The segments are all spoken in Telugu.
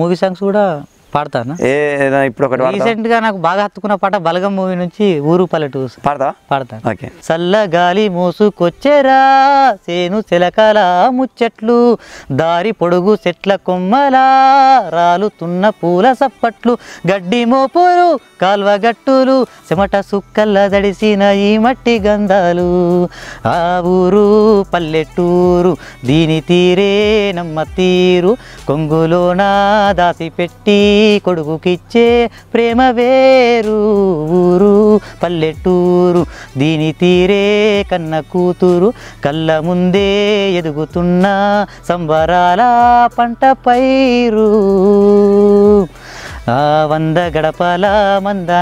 మూవీ సాంగ్స్ కూడా పాడతా ఇప్పుడు ఒకటి రీసెంట్ గా నాకు బాగా హత్తుకున్న పాట బలగం మూవీ నుంచి ఊరు పల్లెటూరు పాడతా పాడతాను చల్ల గాలి మోసుకొచ్చేరా సేను చిలకల ముచ్చట్లు దారి పొడుగు చెట్ల కొమ్మలా రాలుతున్న పూల సప్పట్లు గడ్డి మోపురు కాల్వగట్టులు చెమట సుక్కల్ల దడిసిన ఈ మట్టి గంధాలు ఆ ఊరు పల్లెటూరు దీని తీరే నమ్మ తీరు కొంగులోన దాసిపెట్టి కొడుకుకిచ్చే ప్రేమ వేరు ఊరు పల్లెటూరు దీని తీరే కన్న కూతురు కళ్ళ ముందే ఎదుగుతున్న సంబరాల పంట పైరు ఆ వంద గడపల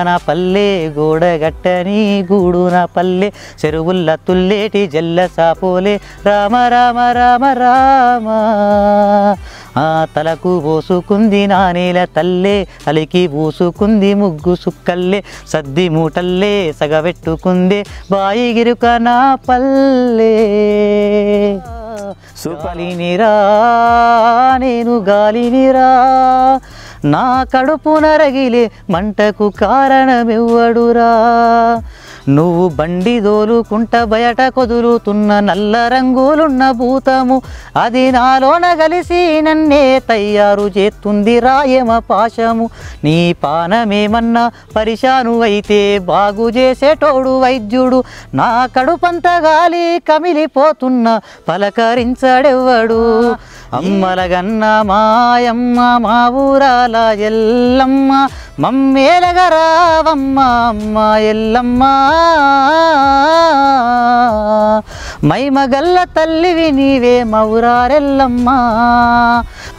నా పల్లె గోడగట్టని గూడు నా పల్లె చెరువుల్ల తుల్లేటి జల్ల సాపోలే రామ రామ రామ రామ ఆ తలకు పోసుకుంది నానేల తల్లే అలికి పూసుకుంది ముగ్గు సుక్కల్లే సద్ది మూటల్లే సగబెట్టుకుందే బాయిగిరుక నా పల్లే సుపలినిరా నేను గాలినిరా నా కడుపు నరగిలే మంటకు కారణమివ్వడురా నువ్వు బండి దోలుకుంట బయట కొదులుతున్న నల్ల రంగులున్న భూతము అది నాలోన కలిసి నన్నే తయారు చేస్తుంది రాయమ పాశము నీ పానమేమన్నా పరిశాను అయితే బాగు చేసేటోడు వైద్యుడు నా కడుపంత గాలి కమిలిపోతున్న పలకరించడెవ్వడు అమ్మలగన్న మాయమ్మ మా ఊరాల ఎల్లమ్మ మమ్మేలగా రావమ్మ అమ్మ ఎల్లమ్మ మైమగల్ల తల్లివి నీవే మౌరారెల్లమ్మ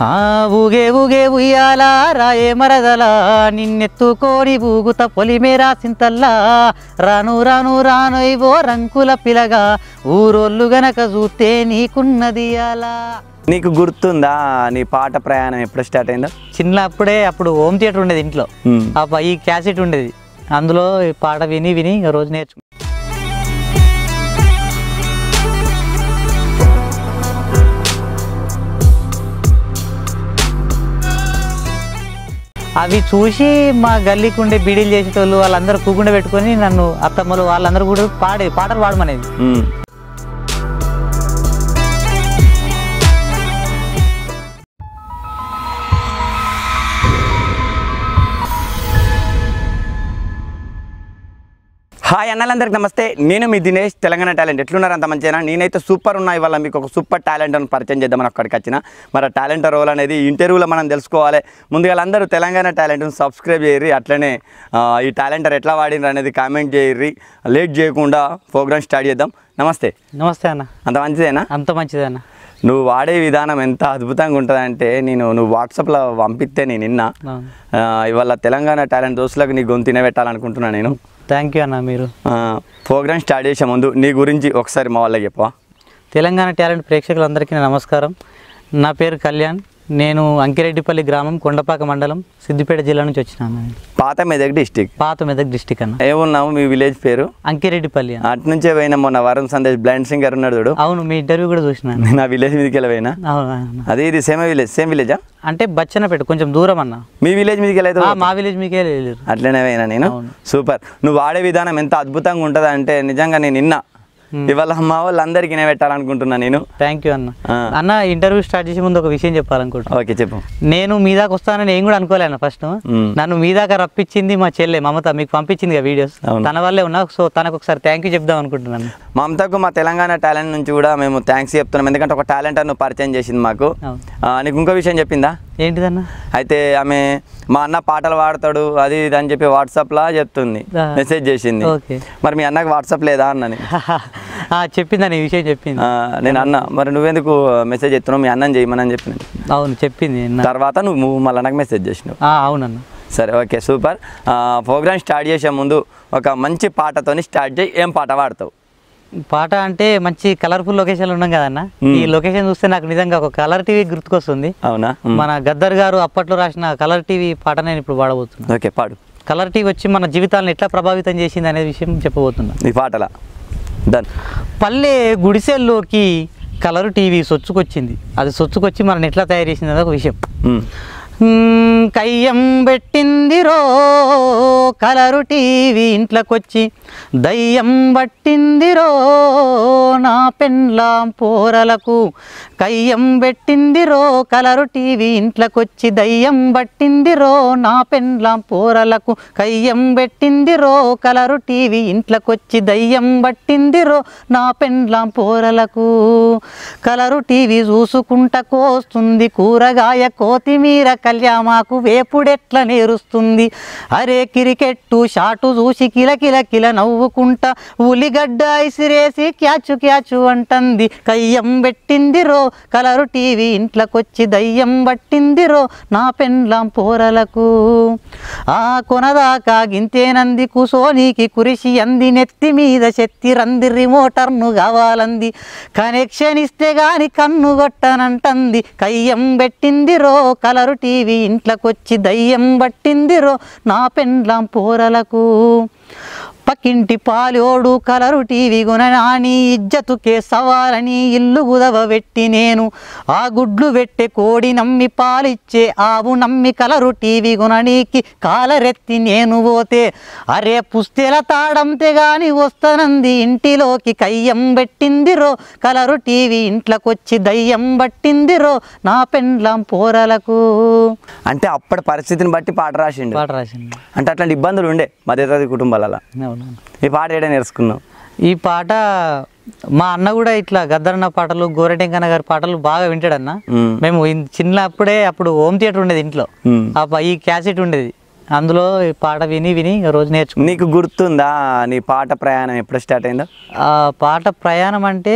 ఆ ఊగే ఊగే ఉయ్యాల రాయే మరదలా నిన్నెత్తుకోని ఊగుత పొలిమే రాసింతల్లా రాను రాను రానోయ్వో రంకుల పిలగా ఊరోళ్ళు గనక చూస్తే నీకున్నది అలా నీకు గుర్తుందా నీ పాట ప్రయాణం ఎప్పుడు స్టార్ట్ అయిందో చిన్నప్పుడే అప్పుడు హోమ్ థియేటర్ ఉండేది ఇంట్లో ఈ క్యాసెట్ ఉండేది అందులో పాట విని విని రోజు నేర్చుకు అవి చూసి మా గల్లీకి ఉండే బీడీలు చేసేటోళ్ళు వాళ్ళందరూ కూకుండా పెట్టుకొని నన్ను అత్తమ్మలు వాళ్ళందరూ కూడా పాడే పాటలు పాడమనేది హాయ్ అన్నలందరికి నమస్తే నేను మీ దినేష్ తెలంగాణ టాలెంట్ ఎట్లున్నారు అంత మంచిగా నేనైతే సూపర్ ఉన్నాయి వల్ల మీకు ఒక సూపర్ టాలెంట్ అని పరిచయం చేద్దామని అక్కడికి వచ్చిన మరి టాలెంట్ రోల్ అనేది ఇంటర్వ్యూలో మనం తెలుసుకోవాలి ముందుగా అందరూ తెలంగాణ టాలెంట్ను సబ్స్క్రైబ్ చేయరు అట్లనే ఈ టాలెంటర్ ఎట్లా వాడినరు అనేది కామెంట్ చేయర్రి లేట్ చేయకుండా ప్రోగ్రామ్ స్టార్ట్ చేద్దాం నమస్తే నమస్తే అన్న అంత మంచిదేనా అంత మంచిదేనా నువ్వు వాడే విధానం ఎంత అద్భుతంగా ఉంటుందంటే నేను నువ్వు వాట్సాప్లో పంపిస్తే నేను నిన్న ఇవాళ తెలంగాణ టాలెంట్ దోస్తులకు నీ గొంతు తినబెట్టాలనుకుంటున్నాను నేను థ్యాంక్ యూ అన్న మీరు ప్రోగ్రామ్ స్టార్ట్ చేసే ముందు నీ గురించి ఒకసారి మా వాళ్ళకి చెప్పవా తెలంగాణ టాలెంట్ ప్రేక్షకులందరికీ నమస్కారం నా పేరు కళ్యాణ్ నేను అంకిరెడ్డిపల్లి గ్రామం కొండపాక మండలం సిద్దిపేట జిల్లా నుంచి వచ్చినాను పాత మెదక్ డిస్టిక్ పాత మెదక్ డిస్టిక్ అన్న ఏమున్నాము మీ విలేజ్ పేరు అంకిరెడ్డిపల్లి అటు నుంచే పోయినా మొన్న వరం సందేశ్ బ్లైండ్ సింగర్ ఉన్నాడు చూడు అవును మీ ఇంటర్వ్యూ కూడా చూసినాను నా విలేజ్ మీదకి వెళ్ళిపోయినా అదే ఇది సేమ్ విలేజ్ సేమ్ విలేజా అంటే బచ్చనపేట కొంచెం దూరం అన్న మీ విలేజ్ మీదకి వెళ్ళైతే మా విలేజ్ మీకే లేదు అట్లనే పోయినా నేను సూపర్ నువ్వు వాడే విధానం ఎంత అద్భుతంగా ఉంటుంది అంటే నిజంగా నేను నిన్న ఇవాళ మా వాళ్ళందరికీ పెట్టాలనుకుంటున్నా నేను థ్యాంక్ యూ అన్న అన్న ఇంటర్వ్యూ స్టార్ట్ చేసే ముందు ఒక విషయం చెప్పాలనుకుంటున్నా ఓకే చెప్పు నేను మీ దాకా వస్తానని ఏం కూడా అనుకోలేను ఫస్ట్ నన్ను మీ దాకా రప్పించింది మా చెల్లె మమత మీకు పంపించింది వీడియోస్ తన వల్లే ఉన్నా సో తనకు ఒకసారి థ్యాంక్ యూ చెప్దాం అనుకుంటున్నాను మమతకు మా తెలంగాణ టాలెంట్ నుంచి కూడా మేము థ్యాంక్స్ చెప్తున్నాం ఎందుకంటే ఒక టాలెంట్ అని పరిచయం చేసింది మాకు నీకు ఇంకో విషయం చెప్పిందా ఏంటిదన్న అయితే ఆమె మా అన్న పాటలు పాడతాడు అది ఇది అని చెప్పి వాట్సాప్లా చెప్తుంది మెసేజ్ చేసింది మరి మీ అన్నకు వాట్సాప్ లేదా అన్నని చెప్పింది ఈ విషయం చెప్పింది నేను అన్న మరి నువ్వెందుకు మెసేజ్ ఎత్తున్నావు మీ అన్నం చేయమని చెప్పిన అవును చెప్పింది తర్వాత నువ్వు మళ్ళీ అన్నకు మెసేజ్ చేసినావు అవునన్న సరే ఓకే సూపర్ ప్రోగ్రామ్ స్టార్ట్ చేసే ముందు ఒక మంచి పాటతోని స్టార్ట్ చేయి ఏం పాట పాడతావు పాట అంటే మంచి కలర్ఫుల్ లొకేషన్ ఉన్నాం కదన్న ఈ లొకేషన్ చూస్తే నాకు నిజంగా ఒక కలర్ టీవీ గుర్తుకొస్తుంది అవునా మన గద్దర్ గారు అప్పట్లో రాసిన కలర్ టీవీ పాట నేను ఇప్పుడు పాడబోతున్నాను ఓకే పాడు కలర్ టీవీ వచ్చి మన జీవితాలను ఎట్లా ప్రభావితం చేసింది అనే విషయం చెప్పబోతున్నా ఈ పాటల డన్ పల్లె గుడిసెల్లోకి కలర్ టీవీ సొచ్చుకొచ్చింది అది సొచ్చుకొచ్చి మనం ఎట్లా తయారు చేసింది అదొక విషయం కయ్యం పెట్టిందిరో కలరు టీవీ ఇంట్లోకొచ్చి దయ్యం పట్టిందిరో నా పెండ్లాం పోరలకు కయ్యం పెట్టింది రో కలరు టీవీ ఇంట్లోకొచ్చి దయ్యం పట్టింది రో నా పెండ్లాం పోరలకు కయ్యం పెట్టింది రో కలరు టీవీ ఇంట్లోకొచ్చి దయ్యం పట్టింది రో నా పెండ్లాం పోరలకు కలరు టీవీ చూసుకుంట వస్తుంది కూరగాయ కోతిమీర కళ్యామాకు వేపుడెట్ల నేరుస్తుంది అరే క్రికెట్టు షాటు చూసి కిలకిల కిల నవ్వుకుంట ఉలిగడ్డ ఐసిరేసి క్యాచు క్యాచు అంటుంది కయ్యం పెట్టింది రో కలరు టీవీ ఇంట్లోకొచ్చి దయ్యం పట్టిందిరో నా పెండ్లాం పోరలకు ఆ కొనదాకా గింతేనంది నీకి కురిసి అంది నెత్తి మీద శక్తి రంది రిమోటర్ను కావాలంది కనెక్షన్ ఇస్తే గాని కన్ను కొట్టనంటంది కయ్యం పెట్టిందిరో కలరు టీవీ ఇంట్లోకొచ్చి దయ్యం పట్టిందిరో నా పెండ్లాం పోరలకు పక్కింటి పాలోడు కలరు టీవీ గుణనాని ఇజ్జతుకే సవాలని ఇల్లు పెట్టి నేను ఆ గుడ్లు పెట్టే కోడి నమ్మి పాలిచ్చే ఆవు నమ్మి కలరు టీవీ గుణనీకి కాలరెత్తి నేను పోతే అరే పుస్తెల తాడంతే గాని వస్తానంది ఇంటిలోకి కయ్యం పెట్టిందిరో కలరు టీవీ ఇంట్లోకొచ్చి దయ్యం పట్టిందిరో నా పెండ్లం పోరలకు అంటే అప్పటి పరిస్థితిని బట్టి పాట రాసిండు పాట రాసిండు అంటే అట్లాంటి ఇబ్బందులు ఉండే మధ్యతది కుటుంబాలలో ఈ పాట ఏడా నేర్చుకున్నాం ఈ పాట మా అన్న కూడా ఇట్లా గద్దరన్న పాటలు గోరటెంకన్న గారి పాటలు బాగా వింటాడన్న మేము చిన్నప్పుడే అప్పుడు హోమ్ థియేటర్ ఉండేది ఇంట్లో ఈ క్యాసెట్ ఉండేది అందులో పాట విని విని రోజు నేర్చుకు నీకు గుర్తుందా నీ పాట ప్రయాణం ఎప్పుడు స్టార్ట్ అయిందో ఆ పాట ప్రయాణం అంటే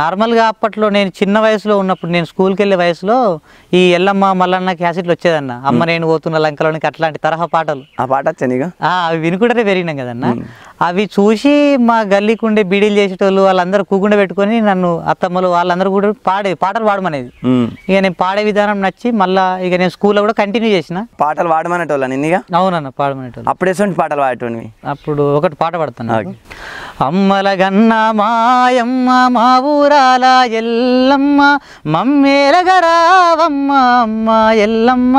నార్మల్గా అప్పట్లో నేను చిన్న వయసులో ఉన్నప్పుడు నేను స్కూల్కి వెళ్ళే వయసులో ఈ ఎల్లమ్మ మల్లన్న క్యాసెట్లు వచ్చేదన్న అమ్మ నేను పోతున్న లంకలోనికి అట్లాంటి తరహా పాటలు ఆ పాట వచ్చా నీకు అవి వినుకుంటేనే పెరిగినాం కదన్న అవి చూసి మా గల్లీకి ఉండే బీడీలు చేసేటోళ్ళు వాళ్ళందరూ కూకుండా పెట్టుకొని నన్ను అత్తమ్మలు వాళ్ళందరూ కూడా పాడే పాటలు పాడమనేది ఇక నేను పాడే విధానం నచ్చి మళ్ళీ ఇక నేను స్కూల్లో కూడా కంటిన్యూ చేసిన పాటలు పాడమనేటోళ్ళని అవునన్న పాడమనేటోళ్ళు అప్పుడు ఎటువంటి పాటలు పాడేటోనివి అప్పుడు ఒకటి పాట పాడుతాను అమ్మల గన్న మాయమ్మ మా ఊరాల ఎల్లమ్మ మమ్మేలగరావమ్మ అమ్మ ఎల్లమ్మ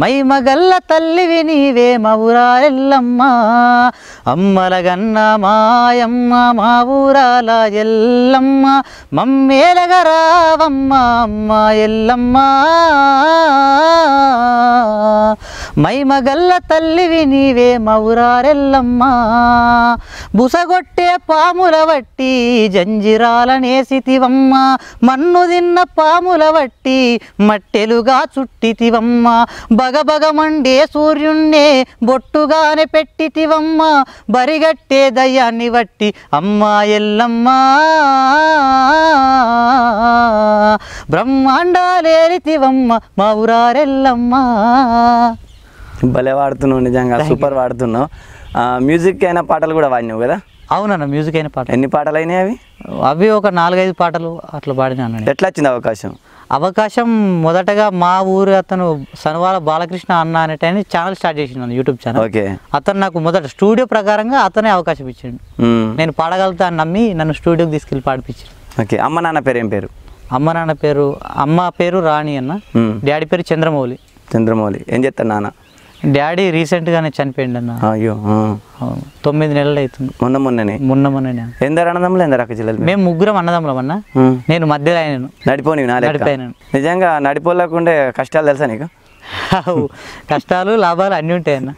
మైమగల్ల తల్లివి నీవే మౌరాలెల్లమ్మ అమ్మల గన్న మాయమ్మ మా ఊరాల ఎల్లమ్మ మమ్మేలగరావమ్మ అమ్మ ఎల్లమ్మ మైమగల్ల తల్లివి నీవే మా ఊరారెల్లమ్మా బుసగొట్టే పాముల వట్టి జంజిరాలనేసితివమ్మ మన్ను తిన్న పాముల వట్టి మట్టెలుగా చుట్టితివమ్మ బగబగ మండే సూర్యుణ్ణే బొట్టుగానే పెట్టితివమ్మ బరిగట్టే దయ్యాన్ని వట్టి అమ్మా ఎల్లమ్మా బ్రహ్మాండాలేరితివమ్మ ఊరారెల్లమ్మా భలే వాడుతున్నావు నిజంగా సూపర్ వాడుతున్నావు మ్యూజిక్ అయిన పాటలు కూడా వాడినావు కదా అవునన్న మ్యూజిక్ అయిన పాటలు ఎన్ని పాటలు అయినాయి అవి అవి ఒక నాలుగైదు పాటలు అట్లా పాడినా ఎట్లా వచ్చింది అవకాశం అవకాశం మొదటగా మా ఊరు అతను శనివారం బాలకృష్ణ అన్న అనే టైం ఛానల్ స్టార్ట్ చేసిండు యూట్యూబ్ ఛానల్ ఓకే అతను నాకు మొదట స్టూడియో ప్రకారంగా అతనే అవకాశం ఇచ్చిండు నేను పాడగలుగుతా అని నమ్మి నన్ను స్టూడియోకి తీసుకెళ్ళి పాడిపించిండు ఓకే అమ్మ నాన్న పేరు ఏం పేరు అమ్మ నాన్న పేరు అమ్మ పేరు రాణి అన్న డాడీ పేరు చంద్రమౌళి చంద్రమౌళి ఏం చేస్తాను నాన్న డాడీ రీసెంట్గానే చనిపోయింది అన్న అయ్యో తొమ్మిది నెలలు అవుతుంది మొన్న మొన్ననే మొన్న మొన్ననే ఎందరు అన్నదమ్ములు ఎందరు అక్క జిల్లాలు మేము ముగ్గురం అన్నదమ్ములం అన్న నేను మధ్యలో అయినాను నడిపోని నడిపోయాను నిజంగా నడిపోలేకుండే కష్టాలు తెలుసా నీకు కష్టాలు లాభాలు అన్నీ ఉంటాయి అన్న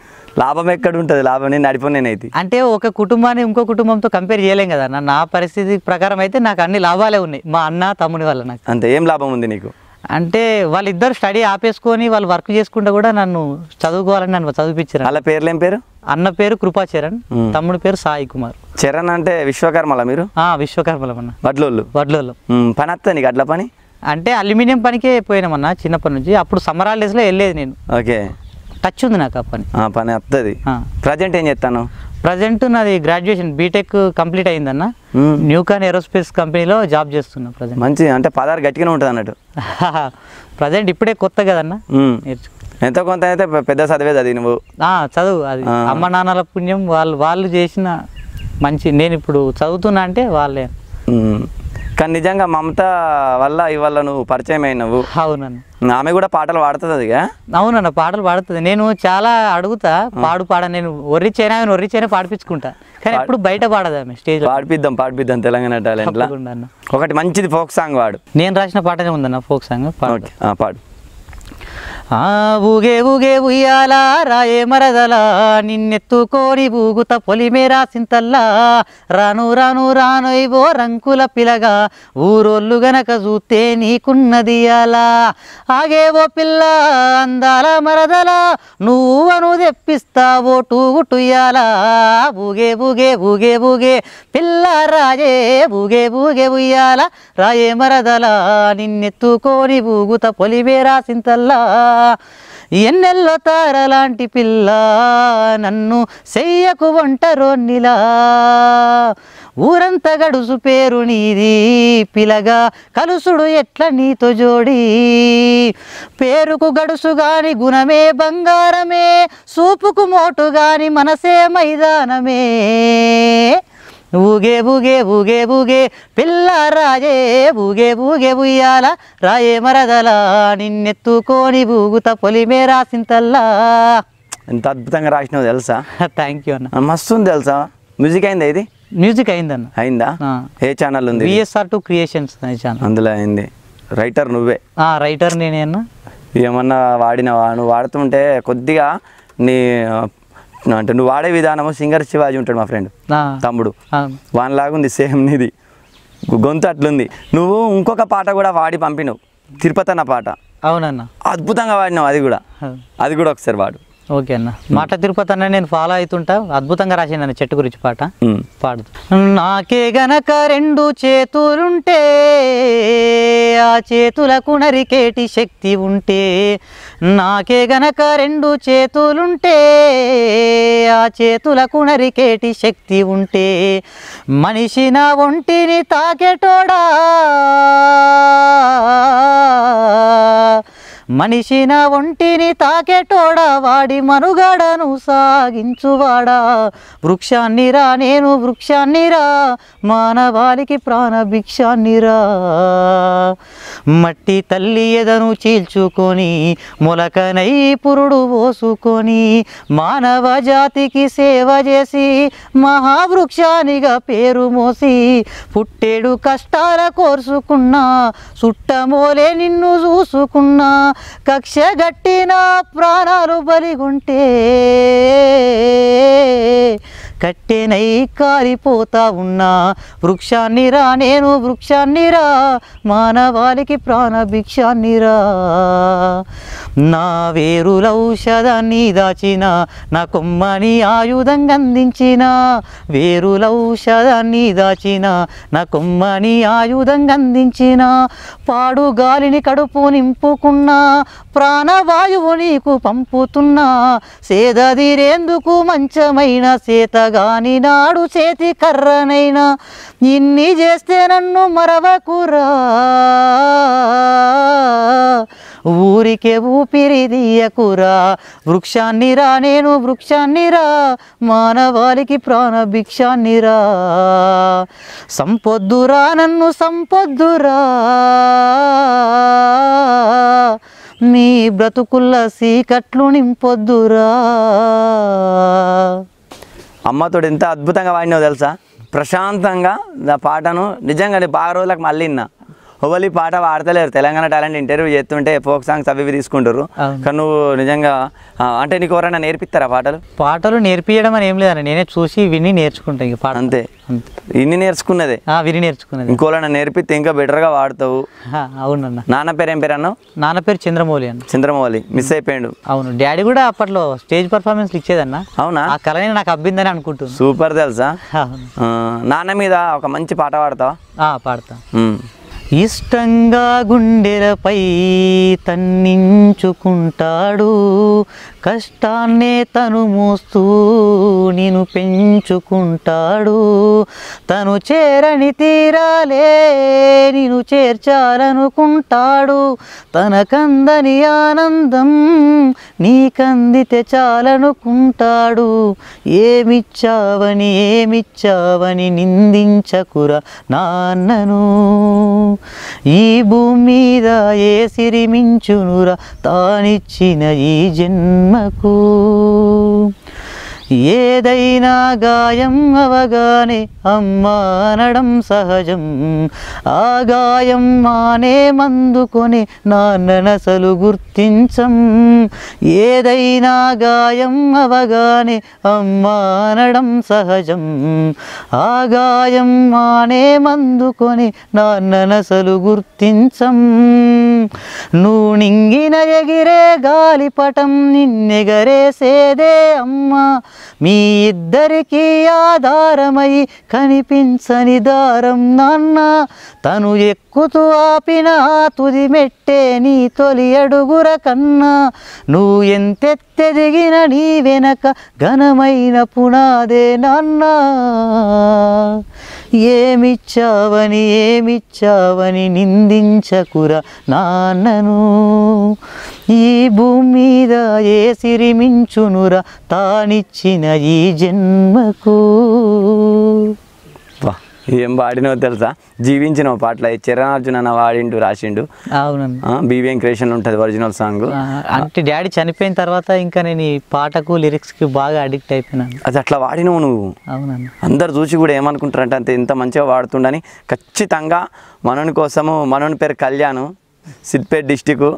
లాభం ఎక్కడ ఉంటుంది లాభం నేను నడిపోయినైతే అంటే ఒక కుటుంబాన్ని ఇంకో కుటుంబంతో కంపేర్ చేయలేం కదా నా పరిస్థితి ప్రకారం అయితే నాకు అన్ని లాభాలే ఉన్నాయి మా అన్న తమ్ముని వల్ల నాకు అంతే ఏం లాభం ఉంది నీకు అంటే వాళ్ళిద్దరు స్టడీ ఆపేసుకొని వాళ్ళు వర్క్ చేసుకుంటే కూడా నన్ను చదువుకోవాలని నన్ను చదివిపించారు వాళ్ళ పేర్లు ఏం పేరు అన్న పేరు కృపాచరణ్ తమ్ముడు పేరు సాయి కుమార్ చరణ్ అంటే విశ్వకర్మల మీరు విశ్వకర్మల అన్న వడ్లూళ్ళు పని వస్తా నీకు పని అంటే అల్యూమినియం పనికే పోయినామన్నా చిన్నప్పటి నుంచి అప్పుడు సమ్మర్ డేస్లో వెళ్ళేది నేను ఓకే టచ్ ఉంది నాకు ఆ పని పని వస్తుంది ప్రజెంట్ ఏం చేస్తాను ప్రజెంట్ నాది గ్రాడ్యుయేషన్ బీటెక్ కంప్లీట్ అయిందన్న న్యూకాన్ ఏరోస్పేస్ కంపెనీలో జాబ్ చేస్తున్నా ప్రజెంట్ మంచి అంటే పదహారు గట్టిగానే ఉంటుంది అన్నట్టు ప్రజెంట్ ఇప్పుడే కొత్త కదన్న ఎంతో కొంత అయితే పెద్ద చదివే అది నువ్వు చదువు అది అమ్మ నాన్నల పుణ్యం వాళ్ళు వాళ్ళు చేసిన మంచి నేను ఇప్పుడు చదువుతున్నా అంటే వాళ్ళే కానీ నిజంగా మమత వల్ల ఇవాళ నువ్వు పరిచయం అయినవు అవునన్నా ఆమె కూడా పాటలు పాడుతుంది అదిగా అవునన్న పాటలు పాడుతుంది నేను చాలా అడుగుతా పాడు పాడ నేను ఒర్రి చేయనా ఒర్రి చేయనా పాడిపించుకుంటా కానీ ఇప్పుడు బయట పాడదా స్టేజ్ పాడిపిద్దాం పాడిపిద్దాం తెలంగాణ టాలెంట్ ఒకటి మంచిది ఫోక్ సాంగ్ వాడు నేను రాసిన పాటనే ఉందన్న ఫోక్ సాంగ్ పాడు ఆ ఊగే ఊగే ఉయ్యాలా రాయే మరదలా నిన్నెత్తుకోని ఊగుత పొలిమే రాసింతల్లా రాను రాను రానోయివో రంకుల పిలగా ఊరోళ్ళు గనక చూస్తే నీకున్నది అలా ఆగేవో పిల్ల అందాల మరదలా నువ్వను తెప్పిస్తావో టూగుటుయ్యాలా ఊగే ఊగే ఊగే ఊగే పిల్ల రాజే ఊగే ఊగే ఉయ్యాల రాయే మరదలా నిన్నెత్తుకోని ఊగుత పొలిమేరా సింతల్లా ఎన్నెల్లో తారలాంటి పిల్ల నన్ను చెయ్యకు నిలా ఊరంతా గడుసు పేరు నీది పిలగా కలుసుడు ఎట్ల నీతో జోడి పేరుకు గడుసు గాని గుణమే బంగారమే సూపుకు మోటు గాని మనసే మైదానమే ఊగే బూగే బూగే బూగే పిల్ల రాజే ఊగే బూగే బుయ్యాల రాయే మరదలా నిన్నెత్తుకొని బూగుత పొలిమే రాసింతల్లా ఎంత అద్భుతంగా రాసినావు తెలుసా థ్యాంక్ యూ అన్న మస్తు ఉంది తెలుసా మ్యూజిక్ అయిందా ఇది మ్యూజిక్ అయిందన్న అయిందా ఏ ఛానల్ ఉంది విఎస్ఆర్ టు క్రియేషన్స్ ఛానల్ అందులో అయింది రైటర్ నువ్వే రైటర్ నేనే అన్న ఏమన్నా వాడినవా నువ్వు వాడుతుంటే కొద్దిగా నీ అంటే నువ్వు వాడే విధానము సింగర్ శివాజీ ఉంటాడు మా ఫ్రెండ్ తమ్ముడు లాగుంది సేమ్ నీది గొంతు అట్లుంది నువ్వు ఇంకొక పాట కూడా వాడి పంపినవు తిరుపతి అన్న పాట అవునన్న అద్భుతంగా వాడినావు అది కూడా అది కూడా ఒకసారి వాడు ఓకే అన్న మాట తిరుపతి అన్న నేను ఫాలో అవుతుంటా అద్భుతంగా రాసింది అన్న చెట్టు గురించి పాట పాడు నాకే గనక రెండు చేతులుంటే ఆ చేతులకు నరికేటి శక్తి ఉంటే నాకే గనక రెండు చేతులుంటే ఆ చేతులకు నరికేటి శక్తి ఉంటే మనిషి నా ఒంటిని తాకేటోడా మనిషిన ఒంటిని తాకేటోడా వాడి మనుగడను సాగించువాడా వృక్షాన్ని రా నేను వృక్షాన్ని రా మానవాళికి రా మట్టి తల్లి ఎదను చీల్చుకొని మొలకనై పురుడు పోసుకొని మానవ జాతికి సేవ చేసి మహావృక్షానిగా పేరు మోసి పుట్టేడు కష్టాల కోర్చుకున్నా చుట్టమోలే నిన్ను చూసుకున్నా కక్ష గట్టిన ప్రాణాలు బలిగుంటే కట్టెనై కాలిపోతా ఉన్నా రా నేను వృక్షాన్ని రా మానవాళికి రా నా వేరుల ఔషధాన్ని దాచిన నా కొమ్మని ఆయుధం అందించిన వేరుల ఔషధాన్ని దాచిన నా కొమ్మని ఆయుధం అందించిన పాడు గాలిని కడుపు నింపుకున్నా ప్రాణవాయువు నీకు పంపుతున్నా సేదదిరేందుకు మంచమైన సేత గాని నాడు చేతి కర్రనైనా ఇన్ని చేస్తే నన్ను మరవకురా ఊరికే ఊపిరి దియకురా వృక్షాన్ని రా నేను వృక్షాన్ని రా మానవాళికి ప్రాణభిక్షాన్ని రా సంపొద్దురా నన్ను సంపొద్దురా మీ బ్రతుకుల్ల సీకట్లు నింపొద్దురా అమ్మతోడు ఎంత అద్భుతంగా వాడినో తెలుసా ప్రశాంతంగా నా పాటను నిజంగానే బాగా రోజులకు మళ్ళీ విన్నా ఎవరు ఈ పాట పాడతలేరు తెలంగాణ టాలెంట్ ఇంటర్వ్యూ చేస్తుంటే ఫోక్ సాంగ్స్ అవి తీసుకుంటారు కానీ నువ్వు నిజంగా అంటే నీకు ఎవరైనా నేర్పిస్తారా పాటలు పాటలు నేర్పించడం అని ఏం లేదని నేనే చూసి విని నేర్చుకుంటా ఇక పాట అంతే విని నేర్చుకున్నదే విని నేర్చుకున్నది ఇంకోళ్ళని నేర్పిస్తే ఇంకా బెటర్గా వాడతావు అవునన్నా నాన్న పేరు ఏం పేరు అన్న నాన్న పేరు చంద్రమౌళి అన్న చంద్రమౌళి మిస్ అయిపోయాడు అవును డాడీ కూడా అప్పట్లో స్టేజ్ పర్ఫార్మెన్స్ ఇచ్చేదన్న అవునా ఆ కళ నాకు అబ్బిందని అనుకుంటున్నాను సూపర్ తెలుసా నాన్న మీద ఒక మంచి పాట పాడతావా పాడతా ఇష్టంగా గుండెలపై తన్నించుకుంటాడు కష్టాన్నే తను మోస్తూ నేను పెంచుకుంటాడు తను చేరని తీరాలే నేను చేర్చాలనుకుంటాడు తన కందని ఆనందం నీకందితే చాలనుకుంటాడు ఏమిచ్చావని ఏమిచ్చావని నిందించకురా నాన్నను ఈ భూమి మీద ఏ సిరిమించునురా తానిచ్చిన ఈ జన్మకు ఏదైనా గాయం అవగానే అమ్మానడం సహజం ఆ గాయం మానే మందుకొని నాన్ననసలు గుర్తించం ఏదైనా గాయం అవగానే అమ్మానడం సహజం ఆ గాయం మానే మందుకొని నాన్ననసలు గుర్తించం నూనింగిన ఎగిరే గాలిపటం నిన్నెగరేసేదే అమ్మ మీ ఇద్దరికీ ఆధారమై కనిపించని దారం నాన్న తను ఎక్కుతూ ఆపిన తుది మెట్టే నీ తొలి అడుగుర కన్నా నువ్వు ఎంతెత్తెదిగిన నీ వెనక ఘనమైన పునాదే నాన్న ఏమిచ్చావని ఏమిచ్చావని నిందించకుర నాన్నను ఈ భూమి మీద ఏ సిరిమించునురా తానిచ్చిన ఈ జన్మకు ఏం పాడినో తెలుసా జీవించిన పాటలు చిరణార్జున అన్న వాడిండు రాసిండు అవును బీవీ వెంకటేషన్ ఉంటుంది ఒరిజినల్ సాంగ్ అంటే డాడీ చనిపోయిన తర్వాత ఇంకా నేను ఈ పాటకు కి బాగా అడిక్ట్ అయిపోయినాను అది అట్లా వాడినవు నువ్వు అందరు చూసి కూడా ఏమనుకుంటారంటే అంత ఇంత మంచిగా వాడుతుండని ఖచ్చితంగా మనని కోసము మనని పేరు కళ్యాణ్ సిద్దిపేట డిస్టిక్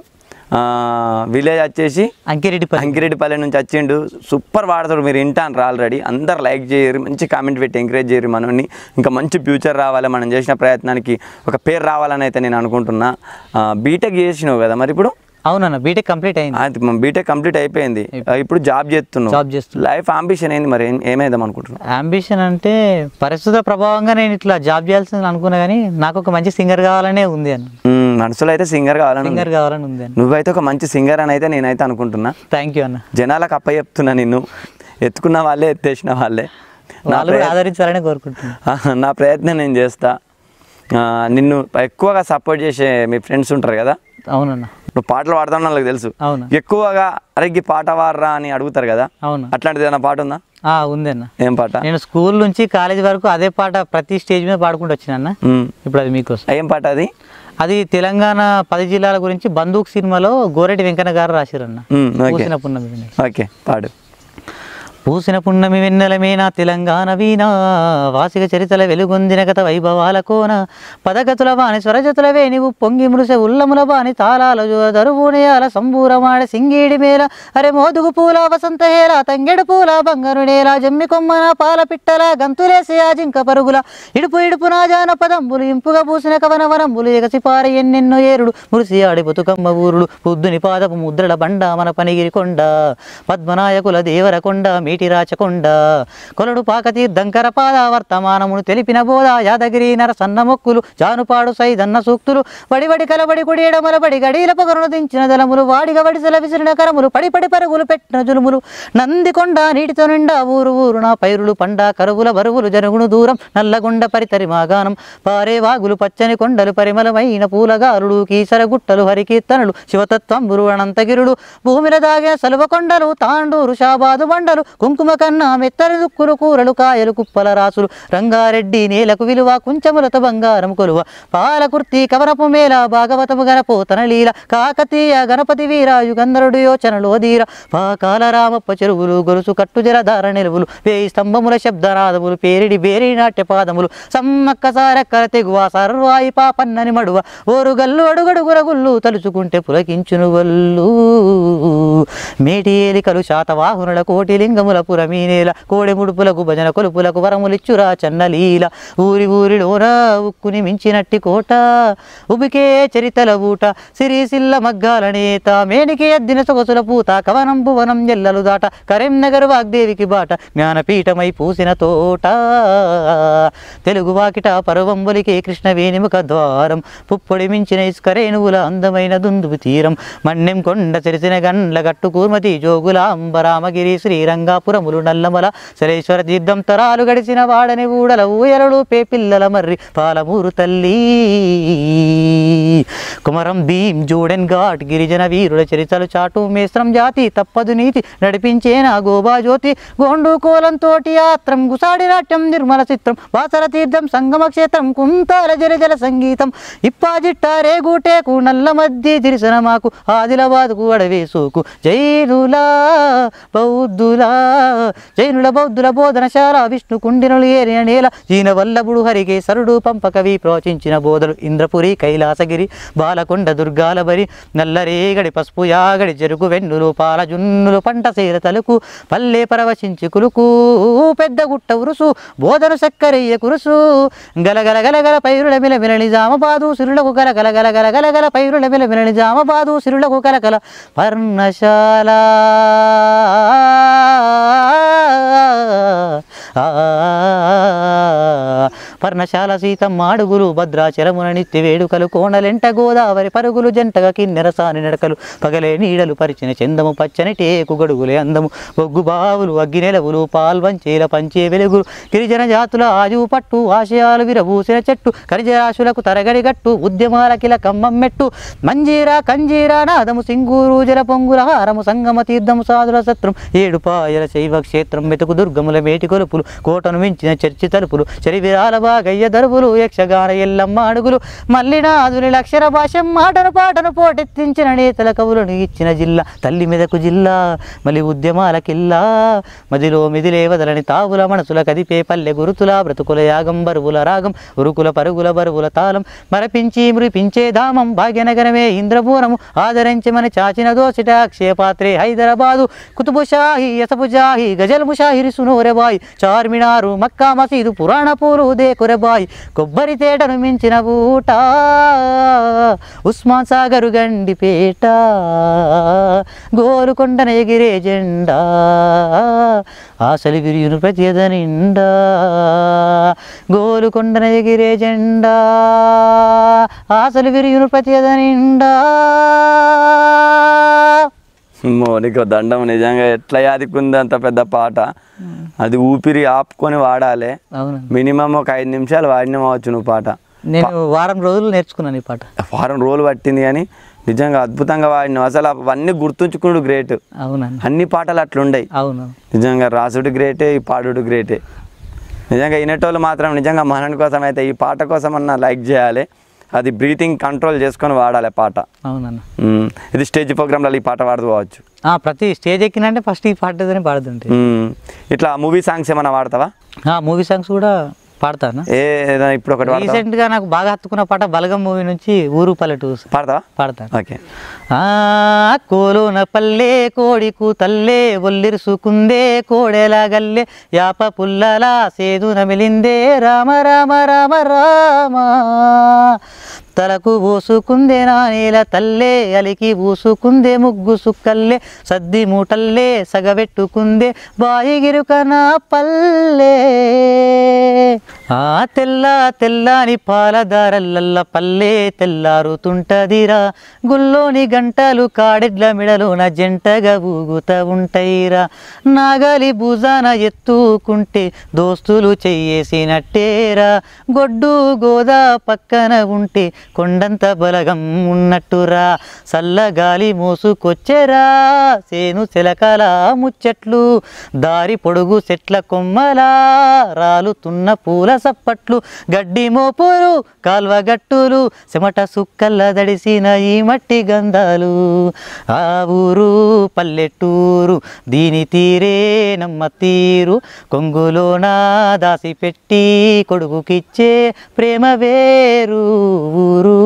విలేజ్ వచ్చేసి అంకిరెడ్డిపల్లి అంకిరెడ్డిపల్లి నుంచి వచ్చిండు సూపర్ వాడతాడు మీరు వింటాను ఆల్రెడీ అందరు లైక్ చేయరు మంచి కామెంట్ పెట్టి ఎంకరేజ్ చేయరు మనల్ని ఇంకా మంచి ఫ్యూచర్ రావాలి మనం చేసిన ప్రయత్నానికి ఒక పేరు రావాలని అయితే నేను అనుకుంటున్నా బీటెక్ చేసినావు కదా మరి ఇప్పుడు అవునన్న బీటెక్ కంప్లీట్ అయింది బీటెక్ కంప్లీట్ అయిపోయింది ఇప్పుడు జాబ్ చేస్తున్నాం జాబ్ చేస్తున్నాం లైఫ్ అంబిషన్ ఏంది మరి ఏమైదాం అనుకుంటున్నాను అంబిషన్ అంటే పరిస్థితుల ప్రభావంగా నేను ఇట్లా జాబ్ చేయాల్సింది అనుకున్నా కానీ నాకు ఒక మంచి సింగర్ కావాలనే ఉంది అని మనసులో అయితే సింగర్ కావాలని సింగర్ కావాలని ఉంది నువ్వైతే ఒక మంచి సింగర్ అని అయితే నేనైతే అనుకుంటున్నా థ్యాంక్ యూ అన్న జనాలకు అప్ప చెప్తున్నా నిన్ను ఎత్తుకున్న వాళ్ళే ఎత్తేసిన వాళ్ళే ఆదరించాలని కోరుకుంటున్నా నా ప్రయత్నం నేను చేస్తా నిన్ను ఎక్కువగా సపోర్ట్ చేసే మీ ఫ్రెండ్స్ ఉంటారు కదా అవునన్నా నువ్వు పాటలు పాడతావు నాకు తెలుసు ఎక్కువగా అరగ్గి పాట వారా అని అడుగుతారు కదా అవును అట్లాంటిది ఏదైనా పాట ఉందా ఉందన్న ఏం పాట నేను స్కూల్ నుంచి కాలేజ్ వరకు అదే పాట ప్రతి స్టేజ్ మీద పాడుకుంటూ వచ్చిన అన్న ఇప్పుడు అది మీకోసం ఏం పాట అది అది తెలంగాణ పది జిల్లాల గురించి బందూక్ సినిమాలో గోరెడ్డి వెంకన్న గారు రాశారు అన్న ఓకే పాడు పూసిన పున్నమి మీనా తెలంగాణ వీనా వాసిక చరిత్రల వెలుగొందిన గత వైభవాల కోన పదగతుల బాణి స్వరజతుల వేణి పొంగి మృస ఉల్లముల బాణి తాళాల దరువునేయాల సంబూరమాడ సింగీడి మేల అరే మోదుగు పూల వసంత హేల తంగెడు పూల బంగారు నేల జమ్మి కొమ్మన పాల పిట్టల గంతులేసి జింక పరుగుల ఇడుపు ఇడుపు నాజాన పదంబులు ఇంపుగా పూసిన కవన వనంబులు పార ఎన్నెన్నో ఏరుడు మురిసి ఆడి బతుకమ్మ ఊరుడు పొద్దుని పాదపు ముద్రల బండ మన పనిగిరి కొండ పద్మనాయకుల దేవర కొండ నీటి రాచకుండ కొలడు పాక తీర్థంకర పాద వర్తమానమును తెలిపిన బోధ యాదగిరి నరసన్న మొక్కులు జానుపాడు సైదన్న సూక్తులు వడివడి కలబడి గుడి ఎడమలబడి గడిల పొగరును దించిన దళములు వాడిగా వడిసల విసిరిన కరములు పడిపడి పరుగులు పెట్టిన జులుములు నందికొండ నీటితో నిండా ఊరు ఊరున పైరులు పండ కరువుల బరువులు జరుగును దూరం నల్లగుండ పరితరి మాగానం పారే వాగులు పచ్చని కొండలు పరిమళమైన పూలగారుడు కీసర గుట్టలు హరికీర్తనులు శివతత్వం బురువనంతగిరుడు భూమిల దాగే సలువ కొండలు తాండూరు షాబాదు బండలు కుంకుమ కన్నా మెత్తర దుక్కులు కూరలు కాయలు కుప్పల రాసులు రంగారెడ్డి నేలకు విలువ కుంచములత బంగారం కొలువ పాలకుర్తి కవరపు మేళ భాగవతము గణపోతన లీల కాకతీయ గణపతి వీరాయు గంధరుడు యోచనలో ధీర పాకాల రామప్ప చెరువులు గొలుసు కట్టు ధార నిలువులు వేయి స్తంభముల శబ్దనాదములు పేరిడి బేరి నాట్య పాదములు సమ్మక్క సారక్కర తెగువ సర్వాయి పాపన్నని మడువ ఓరుగల్లు అడుగడుగుర గుళ్ళు తలుచుకుంటే పులకించును వల్లు మేటి ఏలికలు శాతవాహనుల కోటి లింగము వర్ణముల పురమీనేల కోడి ముడుపులకు భజన కొలుపులకు వరములిచ్చురా చన్నలీల ఊరి ఊరిలోన ఉక్కుని మించినట్టి కోట ఉబికే చరితల ఊట సిరిసిల్ల మగ్గాల నేత మేనికే అద్దిన సొగసుల పూత కవనం భువనం ఎల్లలు దాట కరీంనగర్ వాగ్దేవికి బాట జ్ఞానపీఠమై పూసిన తోట తెలుగు వాకిట పరవంబులికి కృష్ణ వేణిముఖ ద్వారం పుప్పొడి మించిన ఇస్కరేణువుల అందమైన దుందుబు తీరం మన్నెం కొండ చెరిసిన గండ్ల గట్టు కూర్మతి జోగుల అంబరామగిరి శ్రీరంగా కాపురములు నల్లమల సలేశ్వర తీర్థం తరాలు గడిచిన వాడని ఊడల ఊయలలు పే పిల్లల మర్రి పాలమూరు తల్లి కుమరం భీం జూడెన్ ఘాట్ గిరిజన వీరుల చరిత్రలు చాటు మేస్త్రం జాతి తప్పదు నీతి నడిపించే నా గోబా జ్యోతి గోండు కోలంతోటి ఆత్రం గుసాడి నాట్యం నిర్మల చిత్రం వాసర తీర్థం సంగమ క్షేత్రం కుంతాల జరిజల సంగీతం ఇప్పాజిట్టారే గూటేకు నల్ల మధ్య తిరిసిన మాకు ఆదిలాబాద్కు అడవేసుకు జైలులా బౌద్ధులా జైనుల బౌద్ధుల బోధనశాల విష్ణు కుండినులు ఏరిన నేల జీనవల్లభుడు హరిగే సరుడు పంపకవి ప్రోచించిన బోధలు ఇంద్రపురి కైలాసగిరి బాలకొండ దుర్గాల బరి నల్లరేగడి పసుపు యాగడి జరుగు వెన్నులు పాలజున్నులు పంట సేర తలుకు పల్లె పరవశించి కులుకు పెద్ద గుట్ట ఉరుసు బోధన సక్కరయ్య కురుసు గలగల గలగల పైరుల మిల మిలని జామబాదు సిరులకు గల గల గల గల గల గల పైరుల మిల మిలని జామబాదు సిరులకు గల పర్ణశాల ah, ah, ah, ah, ah. పర్ణశాల సీతమ్మ మాడుగులు భద్రాచలమున నిత్య వేడుకలు కోణలెంట గోదావరి పరుగులు జంటగా కిన్నెరసాని నడకలు పగలే నీడలు పరిచిన చందము పచ్చని టేకు గడుగులే అందము బొగ్గు బావులు అగ్గి నెలవులు పాల్వంచేల పంచే వెలుగులు గిరిజన జాతుల ఆజువు పట్టు ఆశయాలు విరబూసిన చెట్టు ఖనిజరాశులకు తరగడి గట్టు ఉద్యమాల కిల కమ్మం మెట్టు మంజీరా కంజీరా నాదము సింగూరు జల పొంగుల హారము సంగమ తీర్థము సాధుల సత్రం ఏడుపాయల శైవ క్షేత్రం మెతుకు దుర్గముల మేటి కొలుపులు కోటను మించిన చర్చి తలుపులు చరివిరాల వాగయ్య దరువులు యక్షగాన ఎల్లమ్మ అడుగులు మల్లినాథుని అక్షర భాష మాటను పాటను పోటెత్తించిన నేతల కవులను ఇచ్చిన జిల్లా తల్లి మెదకు జిల్లా మలి ఉద్యమాల కిల్లా మదిలో మిదిలే వదలని తావుల మనసుల కదిపే పల్లె గురుతుల బ్రతుకుల యాగం బరువుల రాగం ఉరుకుల పరుగుల బరువుల తాళం మరపించి మృపించే ధామం భాగ్యనగరమే ఇంద్రపూరము ఆదరించమని చాచిన దోసిట అక్షయపాత్రే హైదరాబాదు కుతుబుషాహి యసబుజాహి సునోరే సునోరెబాయి చార్మినారు మక్కా మసీదు పురాణ పూలు దేఖ కురబాయ్ కొబ్బరి తేటను మించిన ఊట ఉస్మాన్ సాగరు గండిపేట గోరుకొండన ఎగిరే జెండా ఆశలు విరియును ప్రతి నిండా గోలుకొండన ఎగిరే జెండా ఆశలు విరియును ప్రతి నిండా మోనికో దండం నిజంగా ఎట్లా యాదికుంది అంత పెద్ద పాట అది ఊపిరి ఆపుకొని వాడాలి మినిమం ఒక ఐదు నిమిషాలు వాడినం అవచ్చు నువ్వు పాట నేను వారం రోజులు నేర్చుకున్నాను ఈ పాట వారం రోజులు పట్టింది కానీ నిజంగా అద్భుతంగా వాడినావు అసలు అవన్నీ గుర్తుంచుకున్నాడు గ్రేట్ అవునా అన్ని పాటలు అట్లుండయి అవును నిజంగా రాసుడు గ్రేటే ఈ పాడుడు గ్రేటే నిజంగా వినేటోళ్ళు మాత్రం నిజంగా మనని కోసం అయితే ఈ పాట కోసం అన్న లైక్ చేయాలి అది బ్రీతింగ్ కంట్రోల్ చేసుకొని వాడాలి పాట అవునన్న ఇది స్టేజ్ ప్రోగ్రామ్లలో ఈ పాట వాడుకోవచ్చు ప్రతి స్టేజ్ ఎక్కినంటే ఫస్ట్ ఈ పాట పాడుతుంటే ఇట్లా మూవీ సాంగ్స్ ఏమైనా వాడతావా మూవీ సాంగ్స్ కూడా పాడతాను ఇప్పుడు ఒకటి రీసెంట్ గా నాకు బాగా హత్తుకున్న పాట బలగం మూవీ నుంచి ఊరు పల్లెటూరు పాడతా పాడతాను కోలోన పల్లె కోడికు తల్లే ఒల్లిరుసుకుందే కోడెలా గల్లే యాప పుల్లలా సేదు నమిలిందే రామ రామ రామ రామ తలకు పూసుకుందే నానేల తల్లే అలికి పూసుకుందే ముగ్గు సుక్కల్లే సద్ది మూటల్లే సగబెట్టుకుందే బాయిగిరుకనా పల్లే ఆ తెల్ల తెల్లని పాలదారల్లల్ల పల్లే తెల్లారుతుంటదిరా గుల్లోని గంటలు కాడెడ్ల మిడలోన జంటగా ఊగుత ఉంటైరా నాగలి భుజాన ఎత్తుకుంటే దోస్తులు చెయ్యేసినట్టేరా గొడ్డు గోదా పక్కన ఉంటే కొండంత బలగం ఉన్నట్టురా సల్లగాలి మోసుకొచ్చేరా సేను శిలకల ముచ్చట్లు దారి పొడుగు చెట్ల కొమ్మలా రాలుతున్న పూల సప్పట్లు గడ్డి కాల్వ గట్టులు చెమట సుక్కల్ల దడిసిన ఈ మట్టి గంధాలు ఆ ఊరు పల్లెటూరు దీని తీరే నమ్మ తీరు కొంగులోన దాసిపెట్టి కొడుకుకిచ్చే ప్రేమ వేరు ఊరు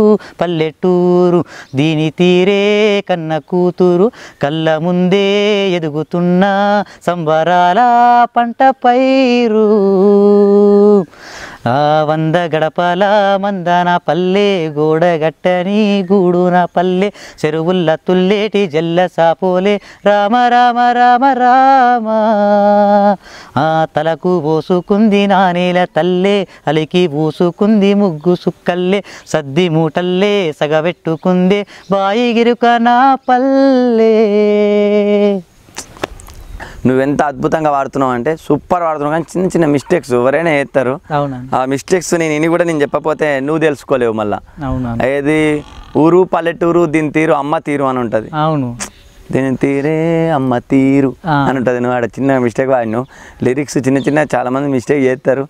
పల్లెటూరు దీని తీరే కన్న కూతురు కళ్ళ ముందే ఎదుగుతున్న సంబరాల పంట పైరు ఆ వంద మంద నా పల్లె గోడగట్టని నా పల్లె చెరువుల్ల తుల్లేటి జల్ల సాపోలే రామ రామ రామ రామ ఆ తలకు పోసుకుంది నానేల తల్లే అలికి పూసుకుంది ముగ్గు సుక్కల్లే సద్ది మూటల్లే సగబెట్టుకుంది బాయిగిరుక నా పల్లె నువ్వెంత అద్భుతంగా వాడుతున్నావు అంటే సూపర్ వాడుతున్నావు కానీ చిన్న చిన్న మిస్టేక్స్ ఎవరైనా వేస్తారు ఆ మిస్టేక్స్ నేను ఇని కూడా నేను చెప్పపోతే నువ్వు తెలుసుకోలేవు మళ్ళీ ఏది ఊరు పల్లెటూరు దీని తీరు అమ్మ తీరు అని ఉంటుంది అవును దీని తీరే అమ్మ తీరు అని ఉంటుంది నువ్వు ఆడ చిన్న మిస్టేక్ వాడిను లిరిక్స్ చిన్న చిన్న చాలామంది మిస్టేక్ చేస్తారు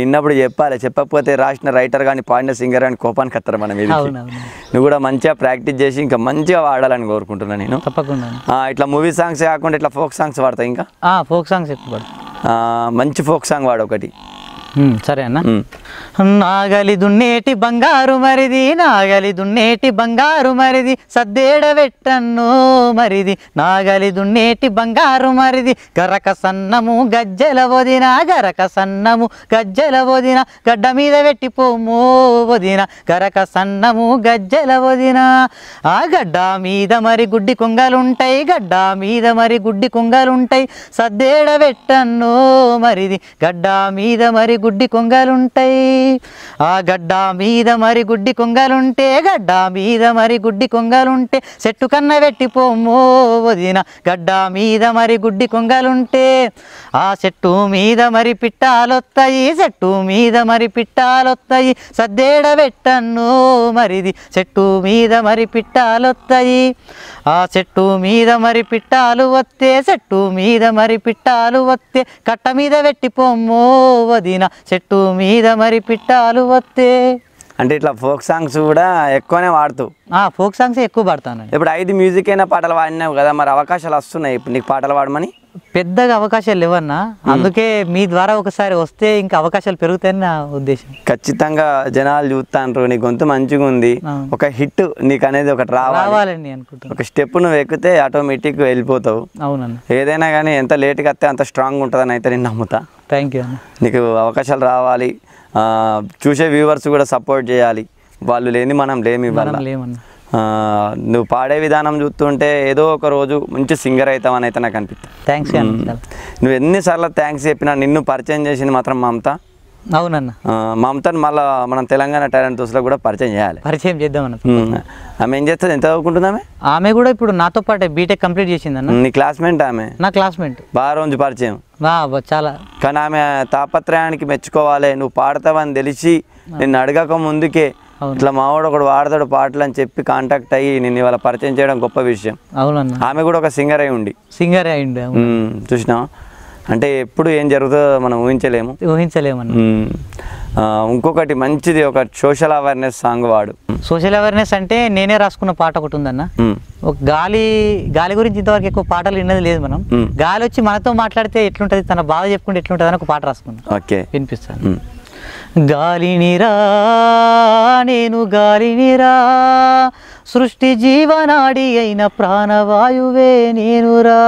విన్నప్పుడు చెప్పాలి చెప్పకపోతే రాసిన రైటర్ కానీ పాడిన సింగర్ కానీ కోపానికి వస్తారు మనం ఇది నువ్వు కూడా మంచిగా ప్రాక్టీస్ చేసి ఇంకా మంచిగా వాడాలని కోరుకుంటున్నాను నేను తప్పకుండా ఇట్లా మూవీ సాంగ్స్ కాకుండా ఇట్లా ఫోక్ సాంగ్స్ వాడతా ఇంకా ఫోక్ సాంగ్స్ ఎక్కువ మంచి ఫోక్ సాంగ్ వాడు ఒకటి సరే అన్న నాగలి దున్నేటి బంగారు మరిది నాగలి దున్నేటి బంగారు మరిది సద్దేడ వెట్టన్ను మరిది నాగలి దున్నేటి బంగారు మరిది గరక సన్నము గజ్జల వదిన గరక సన్నము గజ్జల వదిన గడ్డ మీద పెట్టిపోము వదిన గరక సన్నము గజ్జల వదిన ఆ గడ్డ మీద మరి గుడ్డి కొంగలుంటాయి గడ్డ మీద మరి గుడ్డి కొంగలుంటాయి సద్దేడ వెట్టన్ను మరిది గడ్డ మీద మరి గుడ్డి గుడ్డి కొంగలుంటాయి ఆ గడ్డ మీద మరి గుడ్డి కొంగలుంటే గడ్డ మీద మరి గుడ్డి కొంగలుంటే చెట్టు కన్న పెట్టిపోమో వదిన గడ్డ మీద మరి గుడ్డి కొంగలుంటే ఆ చెట్టు మీద మరి పిట్టాలొత్తాయి చెట్టు మీద మరి పిట్టాలొత్తాయి సద్దేడ పెట్టన్ను మరిది చెట్టు మీద మరి పిట్టాలొత్తాయి ఆ చెట్టు మీద మరి పిట్టాలు వస్తే చెట్టు మీద మరి పిట్టాలు వస్తే కట్ట మీద పెట్టిపోమ్మో వదిన చెట్టు మీద మరి పిట్టాలు వస్తే అంటే ఇట్లా ఫోక్ సాంగ్స్ కూడా ఎక్కువనే వాడుతూ ఆ ఫోక్ సాంగ్స్ ఎక్కువ పాడతాను ఇప్పుడు ఐదు మ్యూజిక్ అయినా పాటలు వాడినావు కదా మరి అవకాశాలు వస్తున్నాయి ఇప్పుడు నీకు పాటలు పాడమని పెద్దగా అవకాశాలు లేవన్నా అందుకే మీ ద్వారా ఒకసారి వస్తే ఇంకా అవకాశాలు పెరుగుతాయని నా ఉద్దేశం ఖచ్చితంగా జనాలు చూస్తాను నీ గొంతు మంచిగా ఉంది ఒక హిట్ నీకు అనేది ఒకటి రావాలండి అనుకుంటా ఒక స్టెప్ నువ్వు ఎక్కితే ఆటోమేటిక్ వెళ్ళిపోతావు అవునన్నా ఏదైనా కానీ ఎంత లేట్గా వస్తే అంత స్ట్రాంగ్ ఉంటుందని అయితే నేను నమ్ముతా థ్యాంక్ యూ నీకు అవకాశాలు రావాలి చూసే వ్యూవర్స్ కూడా సపోర్ట్ చేయాలి వాళ్ళు లేని మనం లేమి ఇవ్వాలి నువ్వు పాడే విధానం చూస్తుంటే ఏదో ఒక రోజు మంచి సింగర్ అవుతావని అయితే నాకు అనిపిస్తుంది థ్యాంక్స్ నువ్వు ఎన్నిసార్లు థ్యాంక్స్ చెప్పినా నిన్ను పరిచయం చేసింది మాత్రం మమత అవునన్న మమతను మళ్ళీ మనం తెలంగాణ టాలెంట్ లో కూడా పరిచయం చేయాలి పరిచయం చేద్దాం అన్న ఆమె ఏం చేస్తుంది ఎంత చదువుకుంటుందామె ఆమె కూడా ఇప్పుడు నాతో పాటు బీటెక్ కంప్లీట్ చేసింది అన్న నీ క్లాస్మేట్ ఆమె నా క్లాస్మేట్ బాగా రోజు పరిచయం చాలా కానీ ఆమె తాపత్రయానికి మెచ్చుకోవాలి నువ్వు పాడతావని తెలిసి నిన్ను అడగక ముందుకే ఇట్లా మావాడు ఒకడు వాడతాడు పాటలు అని చెప్పి కాంటాక్ట్ అయ్యి నేను ఇవాళ పరిచయం చేయడం గొప్ప విషయం అవునన్న ఆమె కూడా ఒక సింగర్ అయి ఉండి సింగర్ అయి ఉండి చూసినా అంటే ఎప్పుడు ఏం జరుగుతుందో మనం ఊహించలేము ఊహించలేము ఇంకొకటి మంచిది ఒక సోషల్ అవేర్నెస్ సాంగ్ వాడు సోషల్ అవేర్నెస్ అంటే నేనే రాసుకున్న పాట ఒకటి ఉందన్న ఒక గాలి గాలి గురించి ఇంతవరకు ఎక్కువ పాటలు విన్నది లేదు మనం గాలి వచ్చి మనతో మాట్లాడితే ఎట్లుంటది తన బాధ చెప్పుకుంటే ఎట్లుంటది అని ఒక పాట రాసుకున్నాం ఓకే వినిపిస్తాను గాలినిరా నేను గాలినిరా సృష్టి జీవనాడి అయిన ప్రాణవాయువే నేనురా